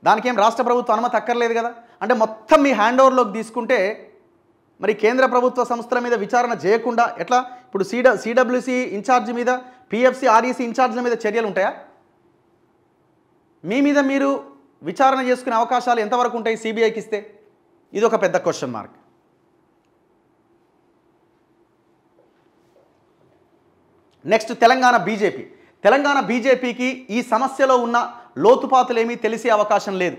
దానికేం రాష్ట్ర ప్రభుత్వం అనుమతి అక్కర్లేదు కదా అంటే మొత్తం మీ హ్యాండ్ ఓవర్లోకి తీసుకుంటే మరి కేంద్ర ప్రభుత్వ సంస్థల మీద విచారణ చేయకుండా ఎట్లా ఇప్పుడు సిడ సిడబ్ల్యూసీ ఇన్ఛార్జ్ మీద పిఎఫ్సి ఆర్ఈసి ఇన్ఛార్జ్ల మీద చర్యలు ఉంటాయా మీ మీద మీరు విచారణ చేసుకునే అవకాశాలు ఎంతవరకు ఉంటాయి సిబిఐకి ఇస్తే ఇది ఒక పెద్ద question mark next Telangana BJP Telangana బీజేపీకి ఈ సమస్యలో ఉన్న లోతుపాతులేమీ తెలిసే అవకాశం లేదు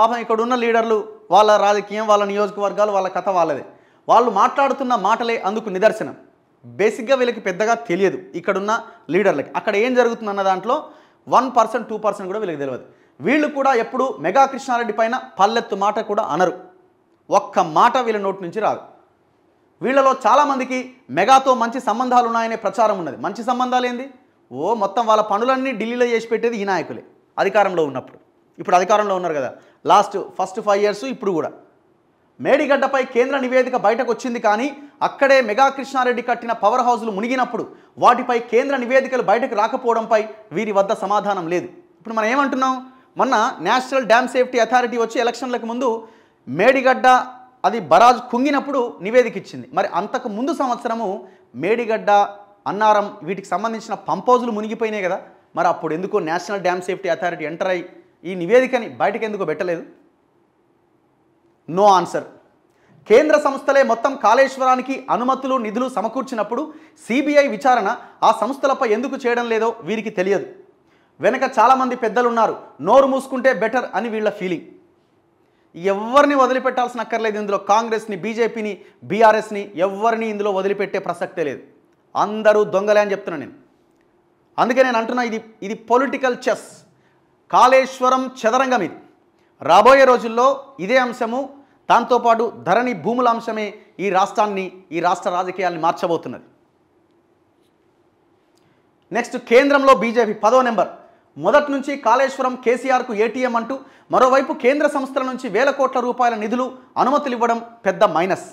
పాపం ఇక్కడ ఉన్న లీడర్లు వాళ్ళ రాజకీయం వాళ్ళ నియోజకవర్గాలు వాళ్ళ కథ వాళ్ళదే వాళ్ళు మాట్లాడుతున్న మాటలే అందుకు నిదర్శనం బేసిక్గా వీళ్ళకి పెద్దగా తెలియదు ఇక్కడున్న లీడర్లకి అక్కడ ఏం జరుగుతుంది అన్న దాంట్లో వన్ పర్సెంట్ టూ పర్సెంట్ కూడా వీళ్ళకి తెలియదు వీళ్ళు కూడా ఎప్పుడు మెగా కృష్ణారెడ్డి పైన పల్లెత్తు మాట కూడా అనరు ఒక్క మాట వీళ్ళ నోటి నుంచి రాదు వీళ్ళలో చాలామందికి మెగాతో మంచి సంబంధాలు ఉన్నాయనే ప్రచారం ఉన్నది మంచి సంబంధాలు ఏంది ఓ మొత్తం వాళ్ళ పనులన్నీ ఢిల్లీలో చేసి పెట్టేది ఈ నాయకులే అధికారంలో ఉన్నప్పుడు ఇప్పుడు అధికారంలో ఉన్నారు కదా లాస్ట్ ఫస్ట్ ఫైవ్ ఇయర్స్ ఇప్పుడు కూడా మేడిగడ్డపై కేంద్ర నివేదిక బయటకు వచ్చింది కానీ అక్కడే మెగా కృష్ణారెడ్డి కట్టిన పవర్ హౌస్లు మునిగినప్పుడు వాటిపై కేంద్ర నివేదికలు బయటకు రాకపోవడంపై వీరి వద్ద సమాధానం లేదు ఇప్పుడు మనం ఏమంటున్నాం మొన్న నేషనల్ డ్యామ్ సేఫ్టీ అథారిటీ వచ్చి ఎలక్షన్లకు ముందు మేడిగడ్డ అది బరాజ్ కుంగినప్పుడు నివేదిక ఇచ్చింది మరి అంతకు ముందు సంవత్సరము మేడిగడ్డ అన్నారం వీటికి సంబంధించిన పంపోజులు మునిగిపోయినాయి కదా మరి అప్పుడు ఎందుకో national dam safety authority enter అయ్యి ఈ నివేదికని బయటకు ఎందుకు పెట్టలేదు నో ఆన్సర్ కేంద్ర సంస్థలే మొత్తం కాళేశ్వరానికి అనుమతులు నిధులు సమకూర్చినప్పుడు సిబిఐ విచారణ ఆ సంస్థలపై ఎందుకు చేయడం లేదో వీరికి తెలియదు వెనక చాలామంది పెద్దలున్నారు నోరు మూసుకుంటే బెటర్ అని వీళ్ళ ఫీలింగ్ ఎవరిని వదిలిపెట్టాల్సిన అక్కర్లేదు ఇందులో కాంగ్రెస్ని బీజేపీని బీఆర్ఎస్ని ఎవరిని ఇందులో వదిలిపెట్టే ప్రసక్తే లేదు అందరూ దొంగలే అని చెప్తున్నాను నేను అందుకే నేను అంటున్నా ఇది ఇది పొలిటికల్ చెస్ కాళేశ్వరం చదరంగం ఇది రాబోయే రోజుల్లో ఇదే అంశము దాంతోపాటు ధరణి భూముల అంశమే ఈ రాష్ట్రాన్ని ఈ రాష్ట్ర రాజకీయాల్ని మార్చబోతున్నది నెక్స్ట్ కేంద్రంలో బీజేపీ పదో నెంబర్ మొదటి నుంచి కాళేశ్వరం కేసీఆర్కు ఏటీఎం అంటూ మరోవైపు కేంద్ర సంస్థల నుంచి వేల కోట్ల రూపాయల నిధులు అనుమతులు ఇవ్వడం పెద్ద మైనస్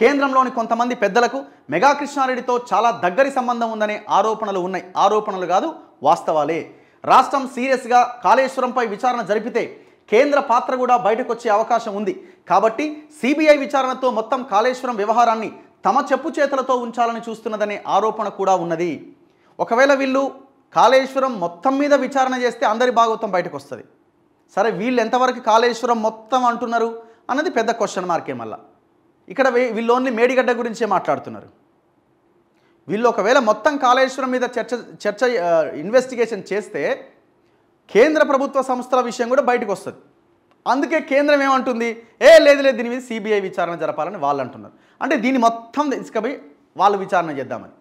కేంద్రంలోని కొంతమంది పెద్దలకు మెగా కృష్ణారెడ్డితో చాలా దగ్గరి సంబంధం ఉందనే ఆరోపణలు ఉన్నాయి ఆరోపణలు కాదు వాస్తవాలే రాష్ట్రం సీరియస్గా కాళేశ్వరంపై విచారణ జరిపితే కేంద్ర పాత్ర కూడా బయటకు వచ్చే అవకాశం ఉంది కాబట్టి సిబిఐ విచారణతో మొత్తం కాళేశ్వరం వ్యవహారాన్ని తమ చెప్పు చేతులతో ఉంచాలని చూస్తున్నదనే ఆరోపణ కూడా ఉన్నది ఒకవేళ వీళ్ళు కాళేశ్వరం మొత్తం మీద విచారణ చేస్తే అందరి భాగవతం బయటకు వస్తుంది సరే వీళ్ళు ఎంతవరకు కాళేశ్వరం మొత్తం అంటున్నారు అన్నది పెద్ద క్వశ్చన్ మార్క్ ఏమల్లా ఇక్కడ వీళ్ళు ఓన్లీ మేడిగడ్డ గురించే మాట్లాడుతున్నారు వీళ్ళు ఒకవేళ మొత్తం కాళేశ్వరం మీద చర్చ చర్చ ఇన్వెస్టిగేషన్ చేస్తే కేంద్ర ప్రభుత్వ సంస్థల విషయం కూడా బయటకు వస్తుంది అందుకే కేంద్రం ఏమంటుంది ఏ లేదు లేదు దీని మీద సిబిఐ విచారణ జరపాలని వాళ్ళు అంటున్నారు అంటే దీన్ని మొత్తం తీసుకుపోయి వాళ్ళు విచారణ చేద్దామని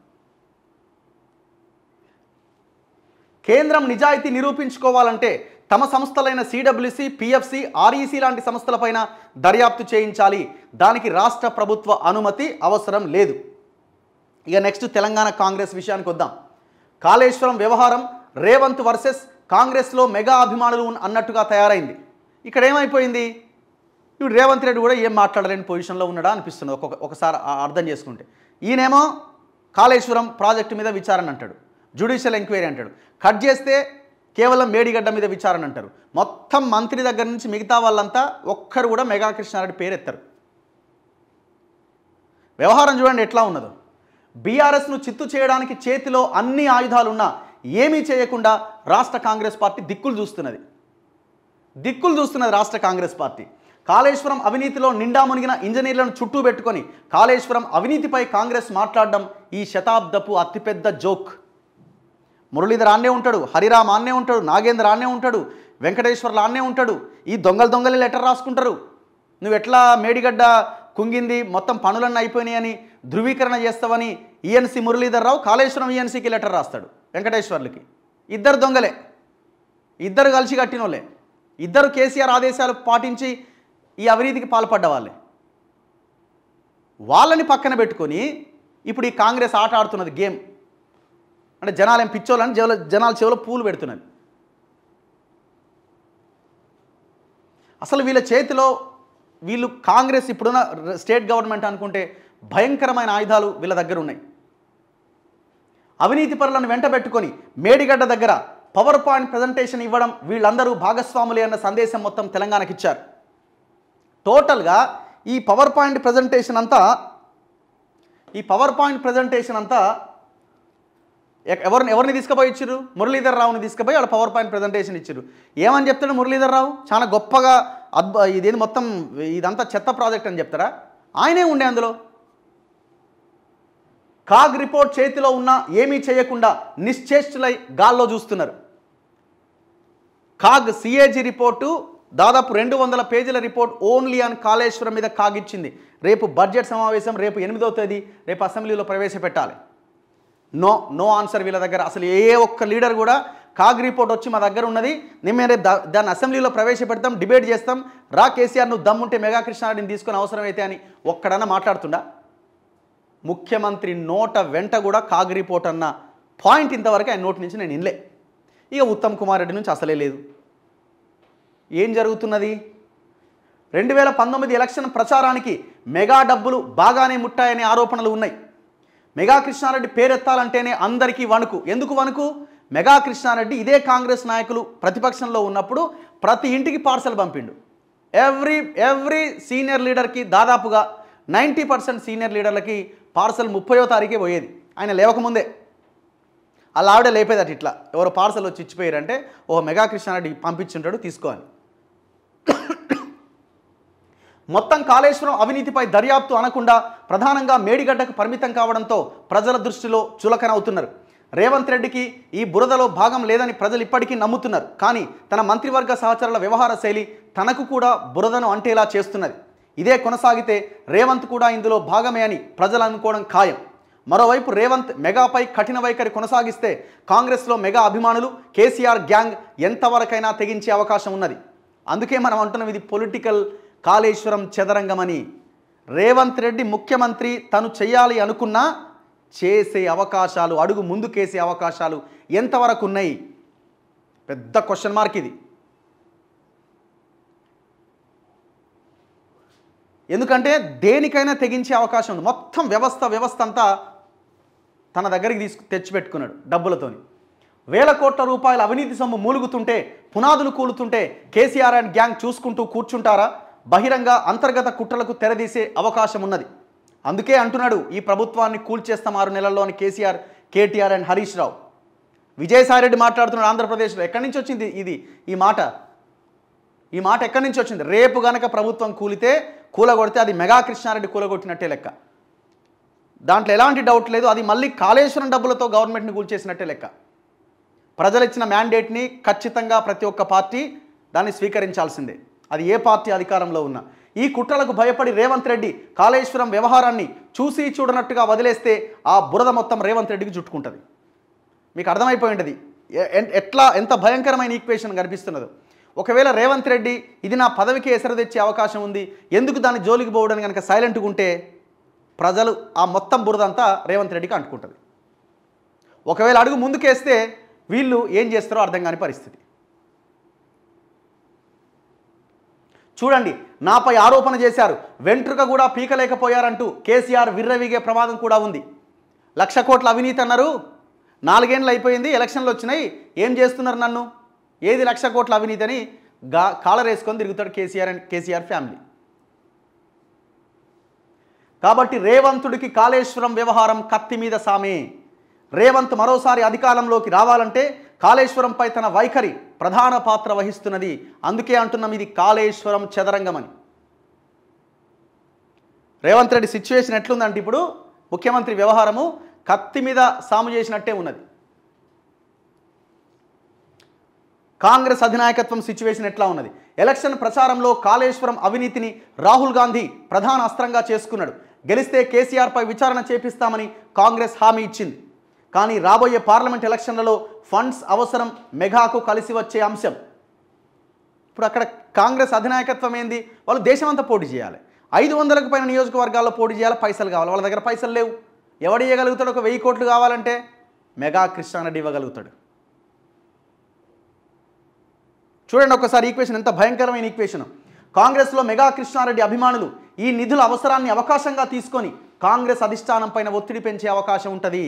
కేంద్రం నిజాయితీ నిరూపించుకోవాలంటే తమ సంస్థలైన సిడబ్ల్యూసి పిఎఫ్సి ఆర్ఈసి లాంటి సంస్థలపైన దర్యాప్తు చేయించాలి దానికి రాష్ట్ర ప్రభుత్వ అనుమతి అవసరం లేదు ఇక నెక్స్ట్ తెలంగాణ కాంగ్రెస్ విషయానికి వద్దాం కాళేశ్వరం వ్యవహారం రేవంత్ వర్సెస్ కాంగ్రెస్లో మెగా అభిమానులు అన్నట్టుగా తయారైంది ఇక్కడ ఏమైపోయింది ఇప్పుడు రేవంత్ రెడ్డి కూడా ఏం మాట్లాడలేని పొజిషన్లో ఉన్నాడా అనిపిస్తుంది ఒక్కొక్క ఒకసారి అర్థం చేసుకుంటే ఈయనేమో కాళేశ్వరం ప్రాజెక్టు మీద విచారణ అంటాడు జ్యుడిషియల్ ఎంక్వైరీ అంటాడు కట్ చేస్తే కేవలం మేడిగడ్డ మీద విచారణ అంటారు మొత్తం మంత్రి దగ్గర నుంచి మిగతా వాళ్ళంతా ఒక్కరు కూడా మెగా కృష్ణారెడ్డి పేరెత్తారు వ్యవహారం చూడండి ఎట్లా ఉన్నదో బీఆర్ఎస్ను చిత్తు చేయడానికి చేతిలో అన్ని ఆయుధాలున్నా ఏమీ చేయకుండా రాష్ట్ర కాంగ్రెస్ పార్టీ దిక్కులు చూస్తున్నది దిక్కులు చూస్తున్నది రాష్ట్ర కాంగ్రెస్ పార్టీ కాళేశ్వరం అవినీతిలో నిండా మునిగిన ఇంజనీర్లను చుట్టూ పెట్టుకొని కాళేశ్వరం అవినీతిపై కాంగ్రెస్ మాట్లాడడం ఈ శతాబ్దపు అతిపెద్ద జోక్ మురళీధర్ ఆన్నే ఉంటాడు హరిరామ్ ఆన్నే ఉంటాడు నాగేంద్ర ఆన్నే ఉంటాడు వెంకటేశ్వర్లు ఆన్నే ఉంటాడు ఈ దొంగల దొంగలు లెటర్ రాసుకుంటారు నువ్వు ఎట్లా మేడిగడ్డ కుంగింది మొత్తం పనులన్నీ అయిపోయినాయని ధృవీకరణ చేస్తావని ఈఎన్సీ మురళీధర్ రావు కాళేశ్వరం ఈఎన్సీకి లెటర్ రాస్తాడు వెంకటేశ్వర్లకి ఇద్దరు దొంగలే ఇద్దరు కలిసి కట్టినోళ్ళే ఇద్దరు కేసీఆర్ ఆదేశాలు పాటించి ఈ అవినీతికి పాల్పడ్డ వాళ్ళే వాళ్ళని పక్కన పెట్టుకొని ఇప్పుడు ఈ కాంగ్రెస్ ఆట ఆడుతున్నది గేమ్ అంటే జనాలు ఏం పిచ్చోళ్ళని జవల జనాల చెవులో పూలు పెడుతున్నది అసలు వీళ్ళ చేతిలో వీళ్ళు కాంగ్రెస్ ఇప్పుడున్న స్టేట్ గవర్నమెంట్ అనుకుంటే భయంకరమైన ఆయుధాలు వీళ్ళ దగ్గర ఉన్నాయి అవినీతి పరులను వెంటబెట్టుకొని మేడిగడ్డ దగ్గర పవర్ పాయింట్ ప్రజెంటేషన్ ఇవ్వడం వీళ్ళందరూ భాగస్వాములే అన్న సందేశం మొత్తం తెలంగాణకి ఇచ్చారు టోటల్గా ఈ పవర్ పాయింట్ ప్రజెంటేషన్ అంతా ఈ పవర్ పాయింట్ ప్రజెంటేషన్ అంతా ఎవరిని ఎవరిని తీసుకుపోయి ఇచ్చారు మురళీధర్ రావుని తీసుకుపోయి వాళ్ళ పవర్ పాయింట్ ప్రజెంటేషన్ ఇచ్చారు ఏమని చెప్తాడు మురళీధర్ రావు చాలా గొప్పగా అద్భు ఇదేది మొత్తం ఇదంతా చెత్త ప్రాజెక్ట్ అని చెప్తారా ఆయనే ఉండే అందులో కాగ్ రిపోర్ట్ చేతిలో ఉన్నా ఏమీ చేయకుండా నిశ్చేష్టులై గాల్లో చూస్తున్నారు కాగ్ సిఏజీ రిపోర్టు దాదాపు రెండు వందల పేజీల రిపోర్ట్ ఓన్లీ అని కాళేశ్వరం మీద కాగిచ్చింది రేపు బడ్జెట్ సమావేశం రేపు ఎనిమిదవ తేదీ రేపు అసెంబ్లీలో ప్రవేశపెట్టాలి నో నో ఆన్సర్ వీళ్ళ దగ్గర అసలు ఏ ఒక్క లీడర్ కూడా కాగ్ రిపోర్ట్ వచ్చి మా దగ్గర ఉన్నది మేము రేపు దాన్ని అసెంబ్లీలో ప్రవేశపెడతాం డిబేట్ చేస్తాం రా కేసీఆర్ నువ్వు దమ్ముంటే మెగా కృష్ణారెడ్డిని తీసుకుని అవసరమైతే అని ఒక్కడన్నా మాట్లాడుతుండా ముఖ్యమంత్రి నోట వెంట కూడా కాగ్ అన్న పాయింట్ ఇంతవరకు ఆయన నోటి నుంచి నేను ఇన్లే ఇక ఉత్తమ్ కుమార్ రెడ్డి నుంచి అసలే లేదు ఏం జరుగుతున్నది రెండు వేల పంతొమ్మిది ఎలక్షన్ ప్రచారానికి మెగా డబ్బులు బాగానే ముట్టాయనే ఆరోపణలు ఉన్నాయి మెగా కృష్ణారెడ్డి పేరెత్తాలంటేనే అందరికీ వణుకు ఎందుకు వణుకు మెగా కృష్ణారెడ్డి ఇదే కాంగ్రెస్ నాయకులు ప్రతిపక్షంలో ఉన్నప్పుడు ప్రతి ఇంటికి పార్సల్ పంపిండు ఎవ్రీ ఎవ్రీ సీనియర్ లీడర్కి దాదాపుగా నైంటీ పర్సెంట్ సీనియర్ లీడర్లకి పార్సల్ ముప్పయో తారీఖే పోయేది ఆయన లేవకముందే అలా ఆవిడ లేపేదట ఇట్లా ఎవరో పార్సల్ వచ్చి ఇచ్చిపోయారంటే ఓ మెగా పంపించుంటాడు తీసుకోవాలి మొత్తం కాళేశ్వరం అవినీతిపై దర్యాప్తు అనకుండా ప్రధానంగా మేడిగడ్డకు పరిమితం కావడంతో ప్రజల దృష్టిలో చులకన అవుతున్నారు రేవంత్ రెడ్డికి ఈ బురదలో భాగం లేదని ప్రజలు ఇప్పటికీ నమ్ముతున్నారు కానీ తన మంత్రివర్గ సహచరుల వ్యవహార శైలి తనకు కూడా బురదను అంటేలా చేస్తున్నది ఇదే కొనసాగితే రేవంత్ కూడా ఇందులో భాగమే అని ప్రజలు అనుకోవడం ఖాయం మరోవైపు రేవంత్ మెగాపై కఠిన వైఖరి కొనసాగిస్తే కాంగ్రెస్లో మెగా అభిమానులు కేసీఆర్ గ్యాంగ్ ఎంతవరకైనా తెగించే అవకాశం ఉన్నది అందుకే మనం అంటున్నాం ఇది పొలిటికల్ కాళేశ్వరం చదరంగమని రేవంత్ రెడ్డి ముఖ్యమంత్రి తను చేయాలి అనుకున్నా చేసే అవకాశాలు అడుగు ముందుకేసే అవకాశాలు ఎంతవరకు ఉన్నాయి పెద్ద క్వశ్చన్ మార్క్ ఇది ఎందుకంటే దేనికైనా తెగించే అవకాశం ఉంది మొత్తం వ్యవస్థ వ్యవస్థ అంతా తన దగ్గరికి తీసుకు తెచ్చిపెట్టుకున్నాడు డబ్బులతోని వేల కోట్ల రూపాయల అవినీతి సొమ్ము మూలుగుతుంటే పునాదులు కూలుతుంటే కేసీఆర్ అండ్ గ్యాంగ్ చూసుకుంటూ కూర్చుంటారా బహిరంగ అంతర్గత కుట్రలకు తెరదీసే అవకాశం ఉన్నది అందుకే అంటున్నాడు ఈ ప్రభుత్వాన్ని కూల్చేస్తాం ఆరు నెలల్లోని కేసీఆర్ కేటీఆర్ అండ్ హరీష్ రావు విజయసాయిరెడ్డి మాట్లాడుతున్నాడు ఆంధ్రప్రదేశ్లో ఎక్కడి నుంచి వచ్చింది ఇది ఈ మాట ఈ మాట ఎక్కడి నుంచి వచ్చింది రేపు గనక ప్రభుత్వం కూలితే కూలగొడితే అది మెగా కృష్ణారెడ్డి కూలగొట్టినట్టే లెక్క దాంట్లో ఎలాంటి డౌట్ లేదు అది మళ్ళీ కాళేశ్వరం డబ్బులతో గవర్నమెంట్ని కూల్చేసినట్టే లెక్క ప్రజలు ఇచ్చిన మ్యాండేట్ని ఖచ్చితంగా ప్రతి ఒక్క పార్టీ దాన్ని స్వీకరించాల్సిందే అది ఏ పార్టీ అధికారంలో ఉన్నా ఈ కుట్రలకు భయపడి రేవంత్ రెడ్డి కాళేశ్వరం వ్యవహారాన్ని చూసి చూడనట్టుగా వదిలేస్తే ఆ బురద మొత్తం రేవంత్ రెడ్డికి చుట్టుకుంటుంది మీకు అర్థమైపోయి ఎట్లా ఎంత భయంకరమైన ఈక్వేషన్ కనిపిస్తున్నదో ఒకవేళ రేవంత్ రెడ్డి ఇది నా పదవికి ఎసరు తెచ్చే అవకాశం ఉంది ఎందుకు దాన్ని జోలికి పోవడానికి కనుక సైలెంట్గా ఉంటే ప్రజలు ఆ మొత్తం బురదంతా రేవంత్ రెడ్డికి అంటుకుంటుంది ఒకవేళ అడుగు ముందుకేస్తే వీళ్ళు ఏం చేస్తారో అర్థం కాని పరిస్థితి చూడండి నాపై ఆరోపణ చేశారు వెంట్రుక కూడా పీకలేకపోయారంటూ కేసీఆర్ విర్రవీగే ప్రమాదం కూడా ఉంది లక్ష కోట్ల అవినీతి అన్నారు నాలుగేండ్లు అయిపోయింది ఎలక్షన్లు వచ్చినాయి ఏం చేస్తున్నారు నన్ను ఏది లక్ష కోట్ల అవినీతిని గా కాలరేసుకొని తిరుగుతాడు కేసీఆర్ అండ్ కేసీఆర్ ఫ్యామిలీ కాబట్టి రేవంతుడికి కాళేశ్వరం వ్యవహారం కత్తి మీద సామే రేవంత్ మరోసారి అధికారంలోకి రావాలంటే కాళేశ్వరంపై తన వైఖరి ప్రధాన పాత్ర వహిస్తున్నది అందుకే అంటున్నాం ఇది కాళేశ్వరం చదరంగమని రేవంత్ రెడ్డి సిచ్యువేషన్ ఎట్లుందంటే ఇప్పుడు ముఖ్యమంత్రి వ్యవహారము కత్తి మీద సాము చేసినట్టే ఉన్నది కాంగ్రెస్ అధినాయకత్వం సిచ్యువేషన్ ఎట్లా ఉన్నది ఎలక్షన్ ప్రచారంలో కాళేశ్వరం అవినీతిని రాహుల్ గాంధీ ప్రధాన అస్త్రంగా చేసుకున్నాడు గెలిస్తే కేసీఆర్పై విచారణ చేపిస్తామని కాంగ్రెస్ హామీ ఇచ్చింది కానీ రాబోయే పార్లమెంట్ ఎలక్షన్లలో ఫండ్స్ అవసరం మెగాకు కలిసి వచ్చే అంశం ఇప్పుడు అక్కడ కాంగ్రెస్ అధినాయకత్వం ఏంది వాళ్ళు దేశమంతా పోటీ చేయాలి ఐదు వందలకు పైన నియోజకవర్గాల్లో పోటీ చేయాలి పైసలు కావాలి వాళ్ళ దగ్గర పైసలు లేవు ఎవడు ఇవ్వగలుగుతాడు ఒక వెయ్యి కోట్లు కావాలంటే మెగా కృష్ణారెడ్డి ఇవ్వగలుగుతాడు చూడండి ఒకసారి ఈక్వేషన్ ఎంత భయంకరమైన ఈక్వేషన్ కాంగ్రెస్లో మెగా కృష్ణారెడ్డి అభిమానులు ఈ నిధుల అవసరాన్ని అవకాశంగా తీసుకొని కాంగ్రెస్ అధిష్టానం పైన ఒత్తిడి పెంచే అవకాశం ఉంటుంది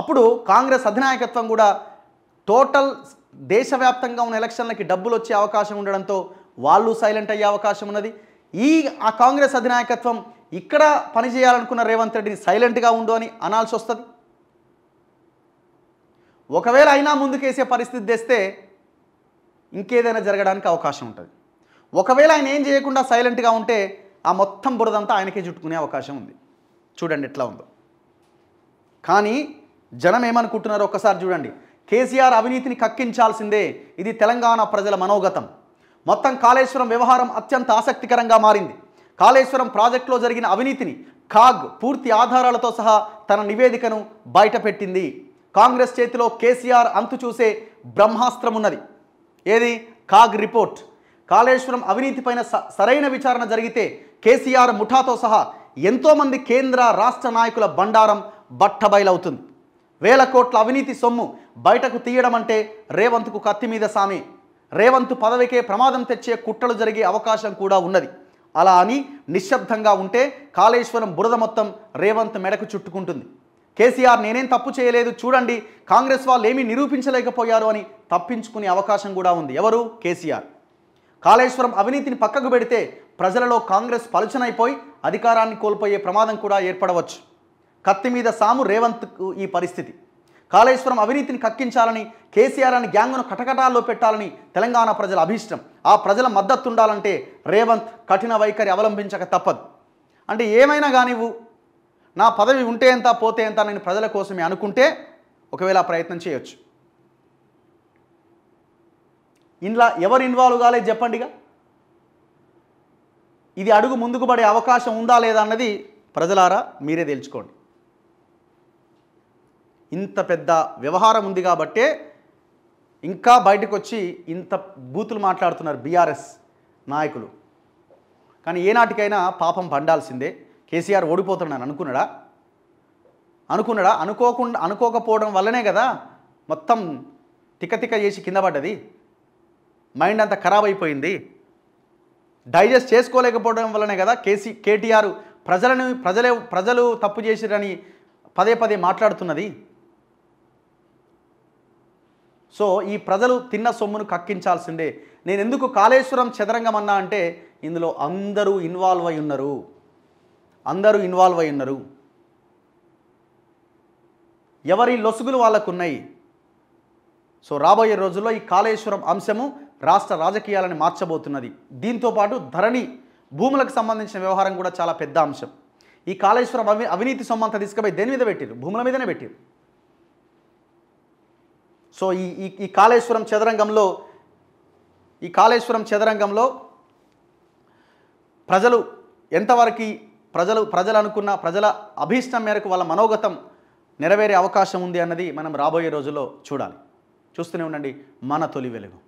అప్పుడు కాంగ్రెస్ అధినాయకత్వం కూడా టోటల్ దేశవ్యాప్తంగా ఉన్న ఎలక్షన్లకి డబ్బులు వచ్చే అవకాశం ఉండడంతో వాళ్ళు సైలెంట్ అయ్యే అవకాశం ఉన్నది ఈ ఆ కాంగ్రెస్ అధినాయకత్వం ఇక్కడ పనిచేయాలనుకున్న రేవంత్ రెడ్డిని సైలెంట్గా ఉండు అని అనాల్సి వస్తుంది ఒకవేళ అయినా ముందుకేసే పరిస్థితి తెస్తే ఇంకేదైనా జరగడానికి అవకాశం ఉంటుంది ఒకవేళ ఆయన ఏం చేయకుండా సైలెంట్గా ఉంటే ఆ మొత్తం బురదంతా ఆయనకే చుట్టుకునే అవకాశం ఉంది చూడండి ఎట్లా ఉందో కానీ జనం ఏమనుకుంటున్నారో ఒక్కసారి చూడండి కేసీఆర్ అవినీతిని కక్కించాల్సిందే ఇది తెలంగాణ ప్రజల మనోగతం మొత్తం కాళేశ్వరం వ్యవహారం అత్యంత ఆసక్తికరంగా మారింది కాళేశ్వరం ప్రాజెక్టులో జరిగిన అవినీతిని కాగ్ పూర్తి ఆధారాలతో సహా తన నివేదికను బయటపెట్టింది కాంగ్రెస్ చేతిలో కేసీఆర్ అంతు చూసే బ్రహ్మాస్త్రం ఉన్నది ఏది కాగ్ రిపోర్ట్ కాళేశ్వరం అవినీతిపైన సరైన విచారణ జరిగితే కేసీఆర్ ముఠాతో సహా ఎంతోమంది కేంద్ర రాష్ట్ర నాయకుల బండారం బట్టబయలవుతుంది వేల కోట్ల అవినీతి సొమ్ము బయటకు తీయడం అంటే రేవంత్కు కత్తి మీద సామి రేవంత్ పదవికే ప్రమాదం తెచ్చే కుట్రలు జరిగే అవకాశం కూడా ఉన్నది అలా అని నిశ్శబ్దంగా ఉంటే కాళేశ్వరం బురద మొత్తం రేవంత్ మెడకు చుట్టుకుంటుంది కేసీఆర్ నేనేం తప్పు చేయలేదు చూడండి కాంగ్రెస్ వాళ్ళు ఏమీ నిరూపించలేకపోయారు అని తప్పించుకునే అవకాశం కూడా ఉంది ఎవరు కేసీఆర్ కాళేశ్వరం అవినీతిని పక్కకు పెడితే ప్రజలలో కాంగ్రెస్ పలుచనైపోయి అధికారాన్ని కోల్పోయే ప్రమాదం కూడా ఏర్పడవచ్చు కత్తి మీద సాము రేవంత్కు ఈ పరిస్థితి కాళేశ్వరం అవినీతిని కక్కించాలని కేసీఆర్ అని గ్యాంగ్ను కటకటాల్లో పెట్టాలని తెలంగాణ ప్రజల అభీష్టం ఆ ప్రజల మద్దతుండాలంటే రేవంత్ కఠిన వైఖరి అవలంబించక తప్పదు అంటే ఏమైనా కానివ్వు నా పదవి ఉంటే ఎంత పోతే ఎంత నేను ప్రజల కోసమే అనుకుంటే ఒకవేళ ప్రయత్నం చేయొచ్చు ఇంట్లో ఎవరు ఇన్వాల్వ్ కాలేదు చెప్పండిగా ఇది అడుగు ముందుకు పడే అవకాశం ఉందా లేదా అన్నది ప్రజలారా మీరే తెలుసుకోండి ఇంత పెద్ద వ్యవహారం ఉంది కాబట్టే ఇంకా బయటకు వచ్చి ఇంత బూతులు మాట్లాడుతున్నారు బీఆర్ఎస్ నాయకులు కానీ ఏనాటికైనా పాపం పండాల్సిందే కేసీఆర్ ఓడిపోతున్నాను అనుకున్నాడా అనుకున్నాడా అనుకోకుండా అనుకోకపోవడం వల్లనే కదా మొత్తం తిక్కతిక్క చేసి కింద పడ్డది మైండ్ అంతా ఖరాబ్ అయిపోయింది డైజెస్ట్ చేసుకోలేకపోవడం వల్లనే కదా కేసీ కేటీఆర్ ప్రజలను ప్రజలే ప్రజలు తప్పు చేసిరని పదే పదే మాట్లాడుతున్నది సో ఈ ప్రజలు తిన్న సొమ్మును కక్కించాల్సిందే నేను ఎందుకు కాళేశ్వరం చదరంగం అన్నా అంటే ఇందులో అందరూ ఇన్వాల్వ్ అయి ఉన్నారు అందరూ ఇన్వాల్వ్ అయి ఉన్నారు ఎవరి లొసుగులు వాళ్ళకు ఉన్నాయి సో రాబోయే రోజుల్లో ఈ కాళేశ్వరం అంశము రాష్ట్ర రాజకీయాలను మార్చబోతున్నది దీంతోపాటు ధరణి భూములకు సంబంధించిన వ్యవహారం కూడా చాలా పెద్ద అంశం ఈ కాళేశ్వరం అవి అవినీతి సొమ్మంత తీసుకుపోయి దేని మీద పెట్టారు భూముల మీదనే పెట్టారు సో ఈ ఈ కాళేశ్వరం చదరంగంలో ఈ కాళేశ్వరం చదరంగంలో ప్రజలు ఎంతవరకు ప్రజలు ప్రజలు అనుకున్న ప్రజల అభీష్టం మేరకు వాళ్ళ మనోగతం నెరవేరే అవకాశం ఉంది అన్నది మనం రాబోయే రోజుల్లో చూడాలి చూస్తూనే ఉండండి మన తొలి వెలుగు